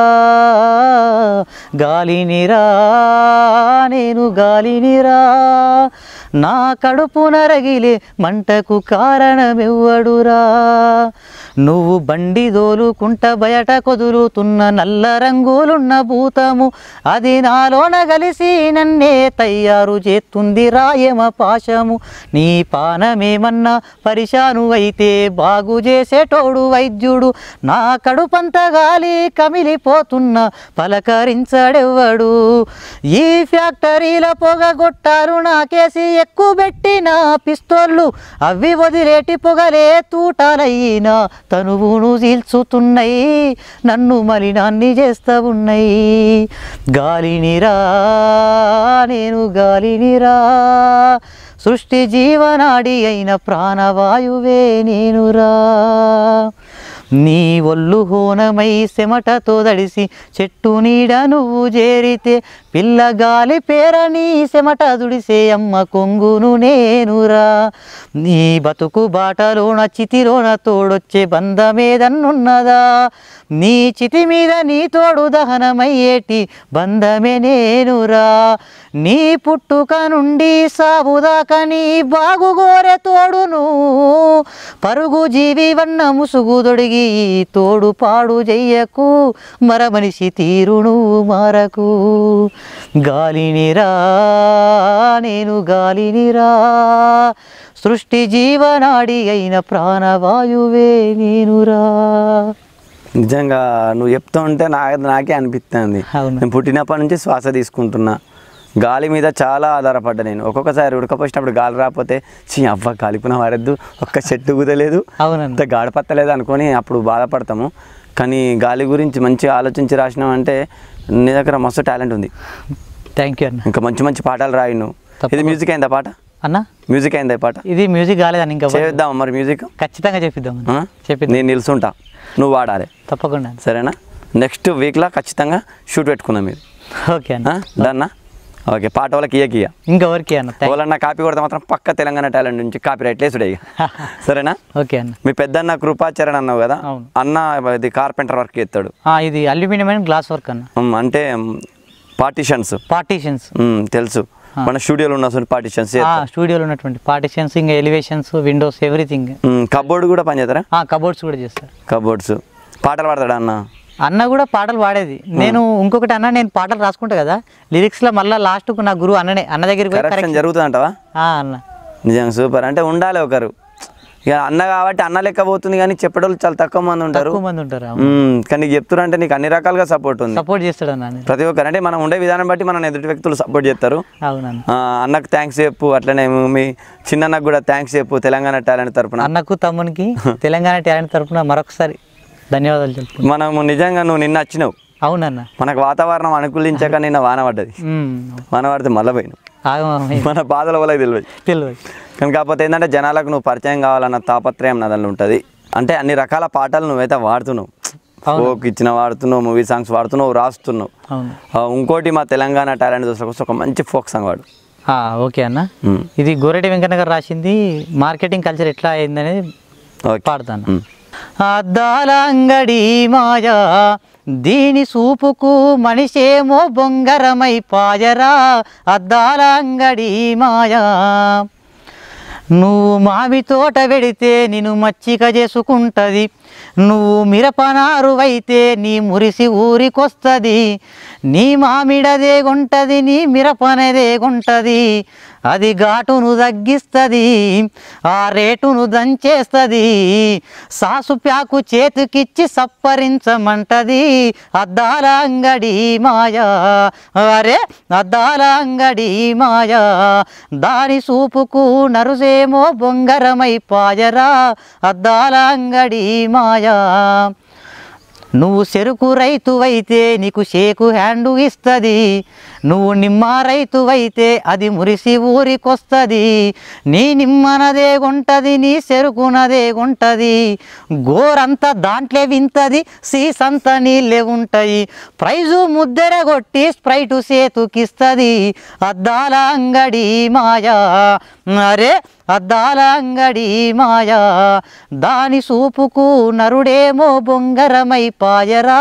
గాలినిరా నేను గాలినిరా నా కడుపు నరగిలే మంటకు కారణమివ్వడురా నువ్వు బండి దోలుకుంట బయట కొదురుతున్న నల్ల రంగులున్న భూతము అది నాలోన కలిసి నన్నే తయారు చేస్తుంది రాయమ పాశము నీ పానమేమన్నా పరిశాను అయితే బాగు చేసేటోడు వైద్యుడు నా కడుపంత గాలి కమిలిపోతున్న పలకరించడెవ్వడు ఈ ఫ్యాక్టరీల పొగ కొట్టారు నాకేసి ఎక్కువ పెట్టిన పిస్తోళ్ళు అవి వదిలేటి పొగలే తూటాలయ్యినా తనువును చీల్చుతున్నాయి నన్ను మలినాన్ని చేస్తూ ఉన్నాయి గాలినిరా నేను గాలినిరా సృష్టి జీవనాడి అయిన ప్రాణవాయువే నేనురా నీ ఒళ్ళు హోనమై సెమటతో దడిసి చెట్టు నీడ నువ్వు చేరితే పిల్లగాలి నీ సెమట దుడిసే అమ్మ కొంగును నేనురా నీ బతుకు బాటలోన చితిలోన తోడొచ్చే బంధమేదన్నున్నదా నీ చితి మీద నీ తోడు దహనమయ్యేటి బంధమే నేనురా నీ పుట్టుక నుండి సాగుదాక నీ బాగుగోరె తోడును పరుగు జీవి వన్న ముసుగు దొడిగి తోడు పాడు చెయ్యకు మరమనిషి తీరు నువ్వు మారకు గాలినిరా నేను గాలినిరా సృష్టి జీవనాడి అయిన ప్రాణవాయువే నేనురా నిజంగా నువ్వు చెప్తూ ఉంటే నా నాకే అనిపిస్తుంది నేను పుట్టినప్పటి నుంచి శ్వాస తీసుకుంటున్నా గాలి మీద చాలా ఆధారపడ్డా నేను ఒక్కొక్కసారి ఉడకపోసినప్పుడు గాలి రాకపోతే చీ అవ్వ గాలిపున వారద్దు ఒక్క చెట్టు కుదలేదు అంత గాడిపత్తలేదు అనుకొని అప్పుడు బాధపడతాము కానీ గాలి గురించి మంచిగా ఆలోచించి రాసినామంటే నీ దగ్గర మస్తు టాలెంట్ ఉంది థ్యాంక్ యూ అన్న ఇంకా మంచి మంచి పాటలు నువ్వు ఇది మ్యూజిక్ అయిందా పాట అన్న మ్యూజిక్ అయిందా పాట ఇది మ్యూజిక్ కాలేదని ఇంకా చేద్దాం మరి మ్యూజిక్ ఖచ్చితంగా చెప్పిద్దాం చెప్పి నేను నిలుసుంటా నువ్వు వాడాలి తప్పకుండా సరేనా నెక్స్ట్ వీక్లో ఖచ్చితంగా షూట్ పెట్టుకుందాం మీరు ఓకే అన్న దాన్నా ఓకే పాట వాళ్ళకి ఇయ్య కియ ఎవరికి అన్న వాళ్ళన్న కాపీ కొడితే మాత్రం పక్క తెలంగాణ టాలెంట్ నుంచి కాపీ రైట్ లేసుడే సరేనా ఓకే అన్న మీ పెద్దన్న కృపాచరణ అన్నావు కదా అన్న ఇది కార్పెంటర్ వర్క్ ఎత్తాడు ఇది అల్యూమినియం అండ్ గ్లాస్ వర్క్ అన్న అంటే పార్టీషన్స్ పార్టీషన్స్ తెలుసు మన స్టూడియోలో ఉన్న పార్టీషన్స్ స్టూడియోలో ఉన్నటువంటి పార్టీషన్స్ ఇంకా ఎలివేషన్స్ విండోస్ ఎవ్రీథింగ్ కబోర్డ్ కూడా పని చేస్తారా కబోర్డ్స్ కూడా చేస్తారు కబోర్డ్స్ పాటలు పాడతాడా అన్న అన్న కూడా పాటలు పాడేది నేను ఇంకొకటి అన్న నేను పాటలు రాసుకుంటా కదా లిరిక్స్లో మళ్ళీ లాస్ట్ నా గురువు అన్ననే అన్న దగ్గరికి కరెక్షన్ జరుగుతుంది అన్న నిజంగా సూపర్ అంటే ఉండాలి ఒకరు ఇక అన్న కాబట్టి అన్న లెక్క పోతుంది కానీ చెప్పేటోళ్ళు చాలా తక్కువ మంది ఉంటారు మంది ఉంటారు కానీ చెప్తున్నా అంటే నీకు అన్ని రకాలుగా సపోర్ట్ ఉంది సపోర్ట్ చేస్తాడు అన్న ప్రతి ఒక్కరు అంటే మనం ఉండే విధానం బట్టి మనం ఎదుటి వ్యక్తులు సపోర్ట్ చేస్తారు అన్నకు థ్యాంక్స్ చెప్పు అట్లనే మీ చిన్నన్నకు కూడా థ్యాంక్స్ చెప్పు తెలంగాణ టాలెంట్ తరపున అన్నకు తమ్మునికి తెలంగాణ టాలెంట్ తరపున మరొకసారి ధన్యవాదాలు తెలుపు మనము నిజంగా నువ్వు నిన్న వచ్చినావు అవునన్న మనకు వాతావరణం అనుకూలించాక నిన్న వాన పడ్డది వాన పడితే మళ్ళీ పోయినావు మన బాధల వల్ల తెలియదు తెలియదు కానీ కాకపోతే ఏంటంటే జనాలకు నువ్వు పరిచయం కావాలన్న తాపత్రయం నా దానిలో ఉంటుంది అంటే అన్ని రకాల పాటలు నువ్వైతే వాడుతున్నావు ఫోక్ ఇచ్చిన వాడుతున్నావు మూవీ సాంగ్స్ వాడుతున్నావు రాస్తున్నావు ఇంకోటి మా తెలంగాణ టాలెంట్ దోశల కోసం ఒక మంచి ఫోక్ సాంగ్ వాడు ఓకే అన్న ఇది గోరెటి వెంకన్న గారు రాసింది మార్కెటింగ్ కల్చర్ ఎట్లా అయిందనేది పాడతాను అద్దాల అంగడి మాయా దీని సూపుకు మనిషేమో బొంగరమై పాయరా అద్దాల అంగడి మాయా నువ్వు మామి తోట వెడితే నిన్ను మచ్చిక చేసుకుంటుంది నువ్వు మిరపనారువైతే నీ మురిసి ఊరికొస్తుంది నీ గుంటది నీ గుంటది అది ఘాటును తగ్గిస్తుంది ఆ రేటును దంచేస్తుంది సాసు ప్యాకు చేతికిచ్చి సప్పరించమంటది అద్దాల అంగడి మాయా అరే అద్దాల అంగడి మాయా దాని సూపుకు నరుసేమో బొంగరమై పాయరా అద్దాల అంగడి మాయా మాయా నువ్వు చెరుకు రైతువైతే నీకు షేకు హ్యాండు ఇస్తుంది నువ్వు నిమ్మ రైతువైతే అది మురిసి ఊరికొస్తుంది నీ నిమ్మనదే గుంటది నీ చెరుకునదే గుంటది గోరంతా దాంట్లో వింతది సీసంత నీళ్ళే ఉంటాయి ప్రైజు ముద్దెర కొట్టి స్ప్రైటు సేతుకిస్తుంది అద్దాల అంగడి మాయా అరే అద్దాల అంగడి మాయా దాని సూపుకు నరుడేమో బొంగరమై పాయరా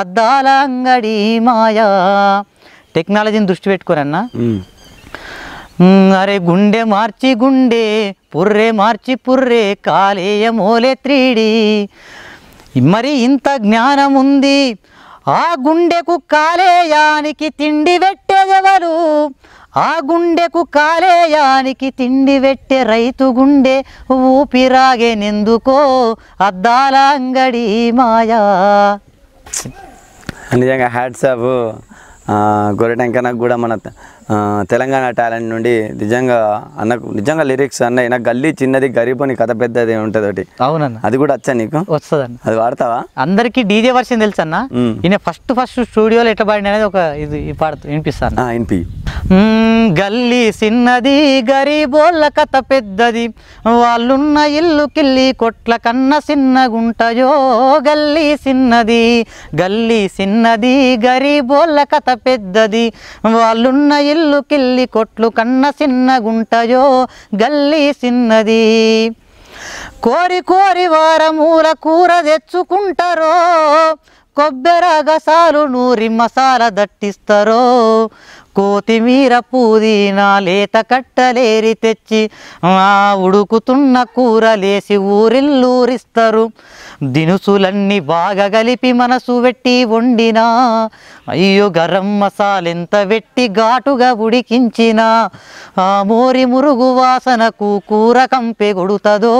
అద్దాల అంగడి మాయా టెక్నాలజీని దృష్టి పెట్టుకోరన్నా అరే గుండె మార్చి గుండె పుర్రే మార్చి పుర్రే కాలేయ మోలే త్రీడి మరి ఇంత జ్ఞానం ఉంది ఆ గుండెకు కాలేయానికి తిండి పెట్టేదెవరు ఆ గుండెకు కాలేయానికి తిండి పెట్టే రైతు గుండె ఊపిరాగేనెందుకో అద్దాల అంగడి మాయా నిజంగా హ్యాట్సాప్ ಗೊರಟೆಂಕನ ಕೂಡ ಮನ తెలంగాణ టాలెంట్ నుండి నిజంగా అన్న నిజంగా లిరిక్స్ అన్నయ్య నాకు గల్లీ చిన్నది అని కథ పెద్దది ఉంటుంది ఒకటి అవునన్న అది కూడా వచ్చా నీకు వస్తుందన్న అది వాడతావా అందరికి డీజే వర్షన్ తెలుసు అన్న ఈయన ఫస్ట్ ఫస్ట్ స్టూడియోలో ఎట్లా పాడిన అనేది ఒక ఇది పాడుతూ వినిపిస్తాను వినిపి గల్లీ చిన్నది గరీబోళ్ళ కథ పెద్దది వాళ్ళున్న ఇల్లు కిల్లి కొట్ల కన్న చిన్నగుంటయో గల్లీ చిన్నది గల్లీ చిన్నది గరీబోళ్ళ కథ పెద్దది వాళ్ళున్న ఇల్లు కిల్లి కొట్లు కన్న గుంటయో గల్లీ చిన్నది కోరి కోరి వారమూల కూర తెచ్చుకుంటారో కొబ్బెరగసాలు నూరి మసాలా దట్టిస్తారో కోతిమీర పూదీనా లేత కట్టలేరి తెచ్చి ఆ ఉడుకుతున్న కూర లేసి ఊరిల్లూరిస్తారు దినుసులన్నీ బాగా కలిపి మనసు పెట్టి వండినా అయ్యో గరం మసాలెంత పెట్టి ఘాటుగా ఉడికించిన ఆ మోరి మురుగు వాసనకు కూర కంపె కొడుతుందో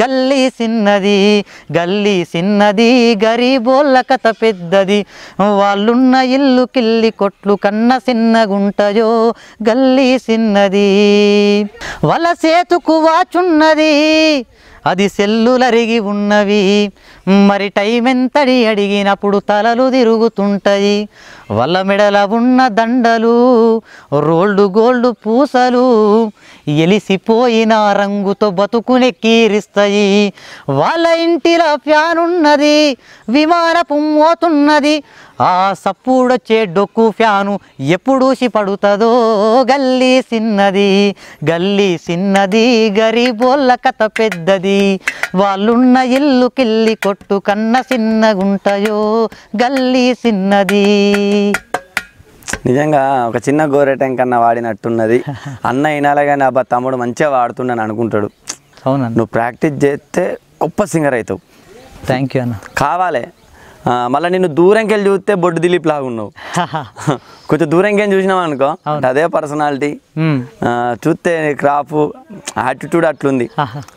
గల్లీ సిన్నది గల్లీ సిన్నది గరీబోళ్ళ కథ పెద్దది వాళ్ళున్న ఇల్లు కిల్లి కొట్లు కన్న సిన్న ఎలాగుంటయో గల్లీ సిన్నది వలసేతుకు వాచున్నది అది సెల్లులరిగి ఉన్నవి మరి టైం ఎంతడి అడిగినప్పుడు తలలు తిరుగుతుంటాయి వల్ల మెడల ఉన్న దండలు రోల్డు గోల్డు పూసలు ఎలిసిపోయిన రంగుతో బతుకుని కీరిస్తాయి వాళ్ళ ఇంటిలో ఉన్నది విమాన పుమ్మోతున్నది ఆ సప్పుడొచ్చే డొక్కు ఫ్యాను ఎప్పుడూసి పడుతుందో గల్లీ సిన్నది గల్లీ సిన్నది గరీబోళ్ళ కథ పెద్దది ఉన్నది వాళ్ళున్న ఇల్లు కిల్లి కొట్టు కన్న గుంటయో గల్లీ చిన్నది నిజంగా ఒక చిన్న గోరెటం కన్నా వాడినట్టున్నది అన్న అయినాలే కానీ అబ్బా తమ్ముడు మంచిగా వాడుతున్నాను అనుకుంటాడు అవునా నువ్వు ప్రాక్టీస్ చేస్తే గొప్ప సింగర్ అవుతావు థ్యాంక్ యూ అన్న కావాలి మళ్ళీ నిన్ను దూరంకి వెళ్ళి చూస్తే బొడ్డు దిలీప్ లాగా ఉన్నావు కొంచెం దూరంకి వెళ్ళి చూసినావు అనుకో అదే పర్సనాలిటీ చూస్తే క్రాఫ్ యాటిట్యూడ్ అట్లుంది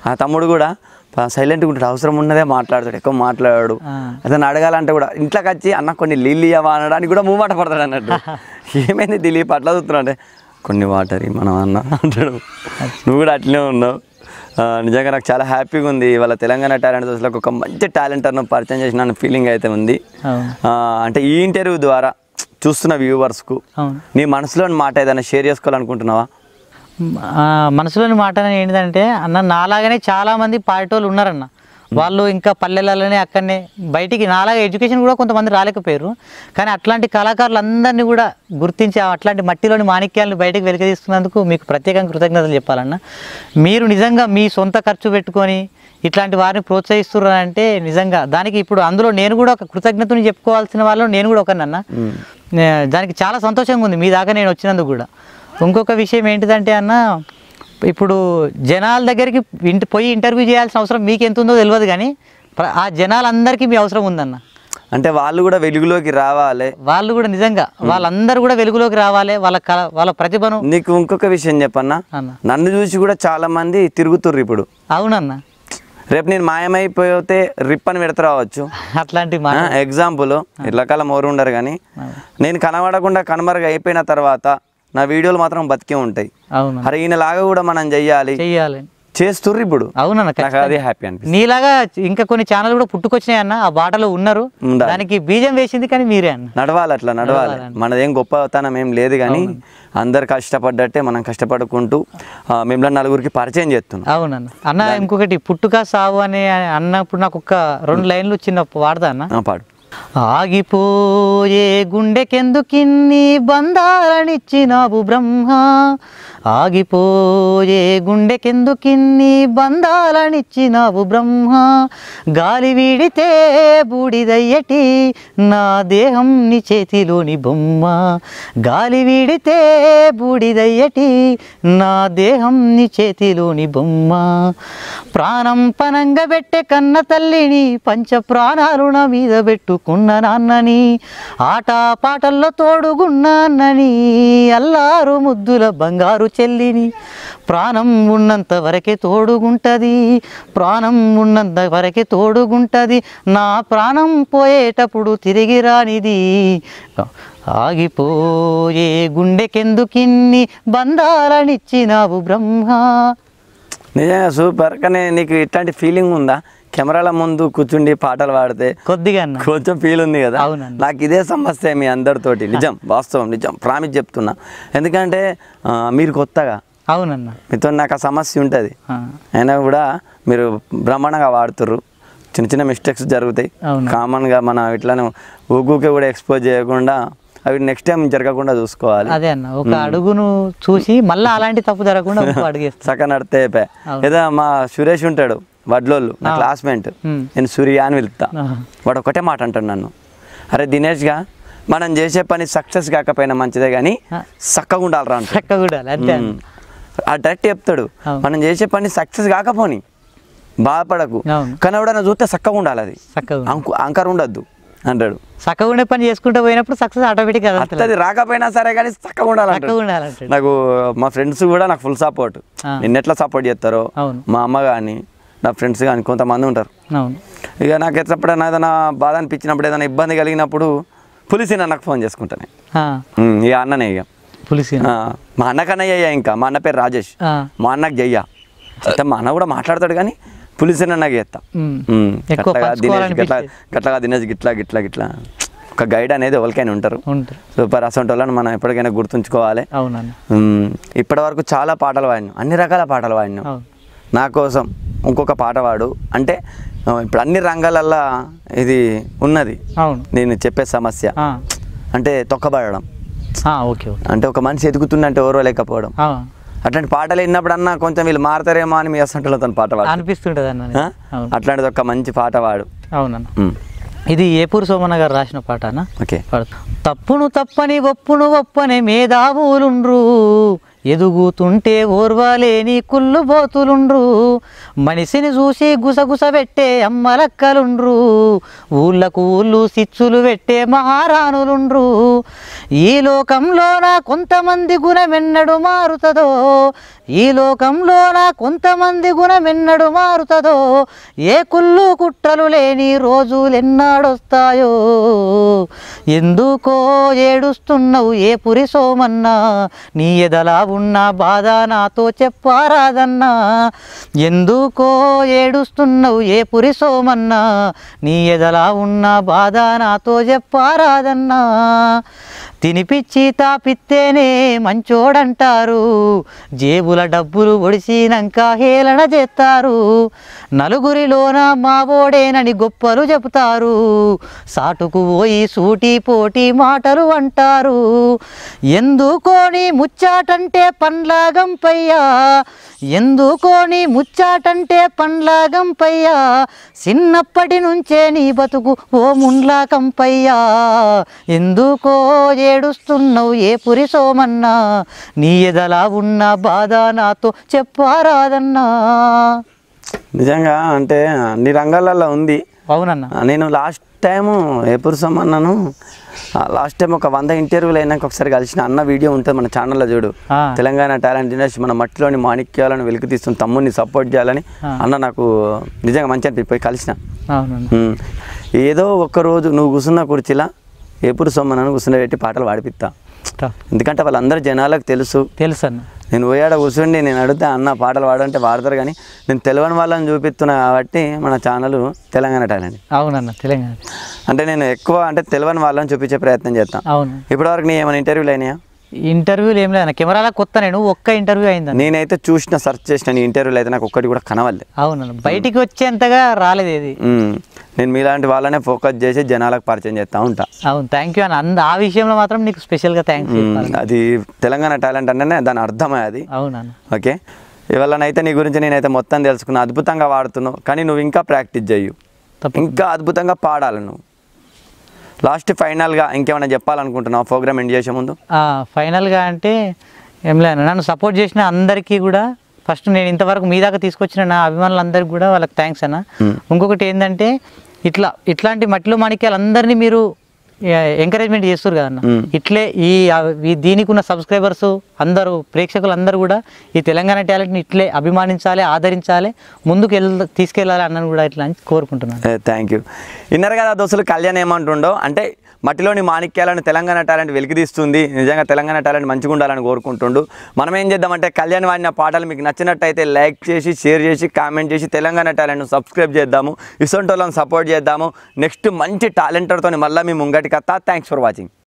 ఆ తమ్ముడు కూడా సైలెంట్గా ఉంటాడు అవసరం ఉన్నదే మాట్లాడతాడు ఎక్కువ మాట్లాడాడు అతను అడగాలంటే కూడా ఇంట్లోకి వచ్చి అన్న కొన్ని నీళ్ళు ఇవ్వవా అనడానికి కూడా మూమాట పడతాడు అన్నట్టు ఏమైంది దిలీప్ అట్లా చూస్తున్నాడు కొన్ని వాటర్ మనం అన్న అంటాడు నువ్వు కూడా అట్లే ఉన్నావు నిజంగా నాకు చాలా హ్యాపీగా ఉంది వాళ్ళ తెలంగాణ టాలెంట్ అసలు ఒక మంచి అన్న పరిచయం చేసిన ఫీలింగ్ అయితే ఉంది అంటే ఈ ఇంటర్వ్యూ ద్వారా చూస్తున్న వ్యూవర్స్కు నీ మనసులోని మాట ఏదైనా షేర్ చేసుకోవాలనుకుంటున్నావా మనసులోని మాట ఏంటంటే అన్న నాలాగానే చాలామంది పార్టీ వాళ్ళు ఉన్నారన్న వాళ్ళు ఇంకా పల్లెలలోనే అక్కడనే బయటికి నాలాగా ఎడ్యుకేషన్ కూడా కొంతమంది రాలేకపోయారు కానీ అట్లాంటి కళాకారులందరినీ కూడా గుర్తించి అట్లాంటి మట్టిలోని మాణిక్యాలను బయటకు వెలికదీస్తున్నందుకు మీకు ప్రత్యేకంగా కృతజ్ఞతలు చెప్పాలన్న మీరు నిజంగా మీ సొంత ఖర్చు పెట్టుకొని ఇట్లాంటి వారిని ప్రోత్సహిస్తున్నారంటే నిజంగా దానికి ఇప్పుడు అందులో నేను కూడా ఒక కృతజ్ఞతను చెప్పుకోవాల్సిన వాళ్ళు నేను కూడా ఒకనన్నా దానికి చాలా సంతోషంగా ఉంది మీ దాకా నేను వచ్చినందుకు కూడా ఇంకొక విషయం ఏంటిదంటే అన్న ఇప్పుడు జనాల దగ్గరికి ఇంటి పోయి ఇంటర్వ్యూ చేయాల్సిన అవసరం మీకు ఎంత ఉందో తెలియదు కానీ ఆ జనాలందరికీ మీ అవసరం ఉందన్న అంటే వాళ్ళు కూడా వెలుగులోకి రావాలి వాళ్ళు కూడా నిజంగా వాళ్ళందరూ కూడా వెలుగులోకి రావాలి వాళ్ళ కళ వాళ్ళ ప్రతిభను నీకు ఇంకొక విషయం చెప్పన్నా నన్ను చూసి కూడా చాలా మంది తిరుగుతుర్రు ఇప్పుడు అవునన్నా రేపు నేను మాయమైపోతే రిప్ అని పెడతా రావచ్చు అట్లాంటి ఎగ్జాంపుల్ ఇళ్ళకాలం ఎవరు ఉండరు కానీ నేను కనబడకుండా కనుమరుగు అయిపోయిన తర్వాత నా వీడియోలు మాత్రం బతికే ఉంటాయి అరే ఈయన లాగా కూడా మనం చెయ్యాలి చెయ్యాలి చేస్తుర్రు ఇప్పుడు హ్యాపీ నీలాగా ఇంకా కొన్ని ఛానల్ కూడా పుట్టుకొచ్చినాయి అన్న ఆ బాటలో ఉన్నారు దానికి బీజం వేసింది కానీ మీరే అన్న నడవాలి అట్లా నడవాలి మనదేం గొప్పతనం ఏం లేదు కానీ అందరు కష్టపడ్డట్టే మనం కష్టపడుకుంటూ మేము నలుగురికి పరిచయం చేస్తున్నాం అవునన్న అన్న ఇంకొకటి పుట్టుక సావు అని అన్నప్పుడు నాకు ఒక రెండు లైన్లు చిన్న వాడదా అన్న పాడు ఆగిపోయే గుండెకెందుకిన్ని బంధాలనిచ్చినావు బ్రహ్మ ఆగిపోయే గుండెకెందుకిన్ని బంధాలనిచ్చినావు బ్రహ్మ గాలి వీడితే బూడిదయ్యటి నా దేహం నీ చేతిలోని బొమ్మ గాలి వీడితే బూడిదయ్యటి నా దేహం నీ చేతిలోని బొమ్మ ప్రాణం పనంగా పెట్టే కన్న తల్లిని పంచ ప్రాణాలు నా మీద పెట్టు ఆదుకున్న నాన్నని ఆట పాటల్లో తోడుగున్నాన్నని అల్లారు ముద్దుల బంగారు చెల్లిని ప్రాణం ఉన్నంత వరకే తోడుగుంటది ప్రాణం ఉన్నంత వరకే తోడుగుంటుంది నా ప్రాణం పోయేటప్పుడు తిరిగి రానిది ఆగిపోయే గుండెకెందుకిన్ని బంధాలనిచ్చినావు బ్రహ్మ నిజంగా సూపర్ కానీ నీకు ఇట్లాంటి ఫీలింగ్ ఉందా కెమెరాల ముందు కూర్చుండి పాటలు పాడితే కొద్దిగా కొంచెం ఫీల్ ఉంది కదా నాకు ఇదే సమస్య మీ అందరితోటి నిజం వాస్తవం నిజం ప్రామిస్ చెప్తున్నా ఎందుకంటే మీరు కొత్తగా అవునన్న మీతో నాకు ఆ సమస్య ఉంటుంది అయినా కూడా మీరు బ్రహ్మాండంగా వాడుతుర్రు చిన్న చిన్న మిస్టేక్స్ జరుగుతాయి కామన్గా మన ఇట్లా ఊగుకే కూడా ఎక్స్పోజ్ చేయకుండా అవి నెక్స్ట్ టైం జరగకుండా చూసుకోవాలి అదే అన్న ఒక అడుగును చూసి మళ్ళీ అలాంటి తప్పు జరగకుండా అడుగు నడితే ఏదో మా సురేష్ ఉంటాడు వడ్లోళ్ళు నా క్లాస్మేట్ నేను సూర్య అని పిలుపుతా వాడు ఒకటే మాట అంటాడు నన్ను అరే దినేష్గా మనం చేసే పని సక్సెస్ కాకపోయినా మంచిదే కానీ చక్కగా చక్కగా ఉండాలి అంతే ఆ డైరెక్ట్ చెప్తాడు మనం చేసే పని సక్సెస్ కాకపోని బాధపడకు కానీ ఎవడన్నా చూస్తే చక్కగా ఉండాలి అది అంకర్ ఉండద్దు అంటాడు చక్కగా ఉండే పని చేసుకుంటూ పోయినప్పుడు సక్సెస్ ఆటోమేటిక్ అది రాకపోయినా సరే కానీ చక్కగా ఉండాలి నాకు మా ఫ్రెండ్స్ కూడా నాకు ఫుల్ సపోర్ట్ నిన్నెట్లా ఎట్లా సపోర్ట్ చేస్తారో మా అమ్మ కానీ నా ఫ్రెండ్స్ కానీ కొంతమంది ఉంటారు ఇక నాకు ఎప్పుడైనా ఏదైనా బాధ అనిపించినప్పుడు ఏదైనా ఇబ్బంది కలిగినప్పుడు పులిసిన నాకు ఫోన్ చేసుకుంటాను ఇక అన్ననే ఇక పులిసి మా అన్నకన్నా అయ్యా ఇంకా మా అన్న పేరు రాజేష్ మా అన్నకు జయ్య అంటే మా అన్న కూడా మాట్లాడతాడు కానీ పులిసిన నాకు చేస్తా గిట్లా గట్లా దినేష్ గిట్లా గిట్లా గిట్లా ఒక గైడ్ అనేది ఎవరికైనా ఉంటారు సూపర్ అసంటి వాళ్ళని మనం ఎప్పటికైనా గుర్తుంచుకోవాలి ఇప్పటి వరకు చాలా పాటలు వాడినాం అన్ని రకాల పాటలు వాడినాం నా కోసం ఇంకొక పాట అంటే ఇప్పుడు అన్ని రంగాలల్లో ఇది ఉన్నది నేను చెప్పే సమస్య అంటే తొక్కబడడం ఓకే అంటే ఒక మనిషి ఎదుగుతుందంటే ఓరో లేకపోవడం అట్లాంటి పాటలు విన్నప్పుడు అన్న కొంచెం వీళ్ళు మారతారేమో అని మీ అసంటలో తన పాట పాడు అనిపిస్తుంటది అన్న అట్లాంటిది ఒక మంచి పాట వాడు అవునన్న ఇది ఏపూరు సోమన్న గారు రాసిన పాట ఓకే తప్పును తప్పని ఒప్పును ఒప్పని మేధావులుండ్రు ఎదుగుతుంటే ఓర్వాలేని బోతులుండ్రు మనిషిని చూసి గుసగుస పెట్టే అమ్మలక్కలుండ్రు ఊళ్ళకు ఊళ్ళు సిచ్చులు పెట్టే మహారాణులుండ్రు ఈ నా కొంతమంది గుణమెన్నడు మారుతదో ఈ లోకంలో నా కొంతమంది గుణమెన్నడు మారుతదో ఏ కుళ్ళు కుట్రలు లేని రోజులెన్నాడొస్తాయో ఎందుకో ఏడుస్తున్నావు ఏ పురిసోమన్నా నీ ఎదలా ఉన్న బాధ నాతో చెప్పారాదన్నా ఎందుకో ఏడుస్తున్నావు ఏ పురిసోమన్నా నీ ఎదలా ఉన్న బాధ నాతో చెప్పారాదన్నా తినిపిచ్చి తాపిత్తేనే మంచోడంటారు జేబుల డబ్బులు ఒడిసినాక హేళన చేస్తారు నలుగురిలోన మావోడేనని గొప్పలు చెబుతారు సాటుకు పోయి సూటి పోటీ మాటలు అంటారు ఎందుకోని ముచ్చాటంటే పండ్లాగం పయ్యా ఎందుకోని ముచ్చాటంటే పండ్లాగం పయ్యా చిన్నప్పటి నుంచే నీ బతుకు ఓ ముండ్లాకం పయ్యా ఎందుకో ఏ ఏడుస్తున్నావు ఏ పురి సోమన్నా నీ ఎదలా ఉన్న బాధ నాతో చెప్పారాదన్నా నిజంగా అంటే అన్ని రంగాలలో ఉంది అవునన్నా నేను లాస్ట్ టైం ఎప్పుడు అన్నాను లాస్ట్ టైం ఒక వంద ఇంటర్వ్యూలు అయినాక ఒకసారి కలిసిన అన్న వీడియో ఉంటుంది మన ఛానల్లో చూడు తెలంగాణ టాలెంట్ ఇండస్ట్రీ మన మట్టిలోని మాణిక్యాలను వెలికి తీస్తున్న తమ్ముడిని సపోర్ట్ చేయాలని అన్న నాకు నిజంగా మంచి అనిపి పోయి కలిసిన ఏదో ఒక్కరోజు నువ్వు కూర్చున్న కుర్చీలా ఏపూరు సొమ్మనని పెట్టి పాటలు పాడిపిస్తా ఎందుకంటే వాళ్ళందరూ జనాలకు తెలుసు తెలుసు అన్న నేను పోయాడ కూర్చుండి నేను అడిగితే అన్న పాటలు పాడంటే పాడతారు కానీ నేను తెలియని వాళ్ళని చూపిస్తున్నా కాబట్టి మన ఛానల్ తెలంగాణ టాలెంట్ అవునన్న తెలంగాణ అంటే నేను ఎక్కువ అంటే తెలియని వాళ్ళని చూపించే ప్రయత్నం చేస్తాను అవును ఇప్పటివరకు నీ ఏమైనా ఇంటర్వ్యూలు అయినాయా ఇంటర్వ్యూలు ఏం లేదన్న కెమెరాలో కొత్త నేను ఒక్క ఇంటర్వ్యూ అయింది నేనైతే చూసిన సర్చ్ చేసిన ఇంటర్వ్యూలు అయితే నాకు ఒక్కటి కూడా కనవాలి అవును బయటికి వచ్చేంతగా రాలేదు ఇది నేను మీలాంటి వాళ్ళనే ఫోకస్ చేసి జనాలకు పరిచయం చేస్తూ ఉంటా అవును థ్యాంక్ యూ అని ఆ విషయంలో మాత్రం నీకు స్పెషల్గా యూ అది తెలంగాణ టాలెంట్ అంటేనే దాని అర్థమే అది అవునా ఓకే ఇవాళనైతే నీ గురించి నేనైతే మొత్తం తెలుసుకున్నా అద్భుతంగా వాడుతున్నావు కానీ నువ్వు ఇంకా ప్రాక్టీస్ చేయు ఇంకా అద్భుతంగా పాడాలి నువ్వు లాస్ట్ ఫైనల్గా ఇంకేమైనా చెప్పాలనుకుంటున్నావు ప్రోగ్రామ్ ఎండ్ చేసే ముందు ఫైనల్గా అంటే ఏం లేదు నన్ను సపోర్ట్ చేసిన అందరికీ కూడా ఫస్ట్ నేను ఇంతవరకు మీ దాకా తీసుకొచ్చిన నా అభిమానులందరికీ కూడా వాళ్ళకి థ్యాంక్స్ అన్న ఇంకొకటి ఏంటంటే ఇట్లా ఇట్లాంటి మట్టిలో మాణిక్యాలు అందరినీ మీరు ఎంకరేజ్మెంట్ చేస్తారు కదన్న ఇట్లే ఈ దీనికి ఉన్న సబ్స్క్రైబర్స్ అందరూ ప్రేక్షకులు అందరూ కూడా ఈ తెలంగాణ టాలెంట్ని ఇట్లే అభిమానించాలి ఆదరించాలి ముందుకు వెళ్ళ తీసుకెళ్ళాలి అన్నది కూడా ఇట్లా అని కోరుకుంటున్నాను థ్యాంక్ యూ ఇన్నర్ కదా దోస్తులు కళ్యాణ్ ఏమంటుండో అంటే మట్టిలోని మాణిక్యాలను తెలంగాణ టాలెంట్ వెలికిదీస్తుంది నిజంగా తెలంగాణ టాలెంట్ మంచిగా ఉండాలని కోరుకుంటుండు మనం ఏం చేద్దామంటే కళ్యాణ్ వాడిన పాటలు మీకు నచ్చినట్టయితే లైక్ చేసి షేర్ చేసి కామెంట్ చేసి తెలంగాణ టాలెంట్ను సబ్స్క్రైబ్ చేద్దాము ఇసొంటి సపోర్ట్ చేద్దాము నెక్స్ట్ మంచి టాలెంటర్తో మళ్ళీ మీ ముంగటి కథ థ్యాంక్స్ ఫర్ వాచింగ్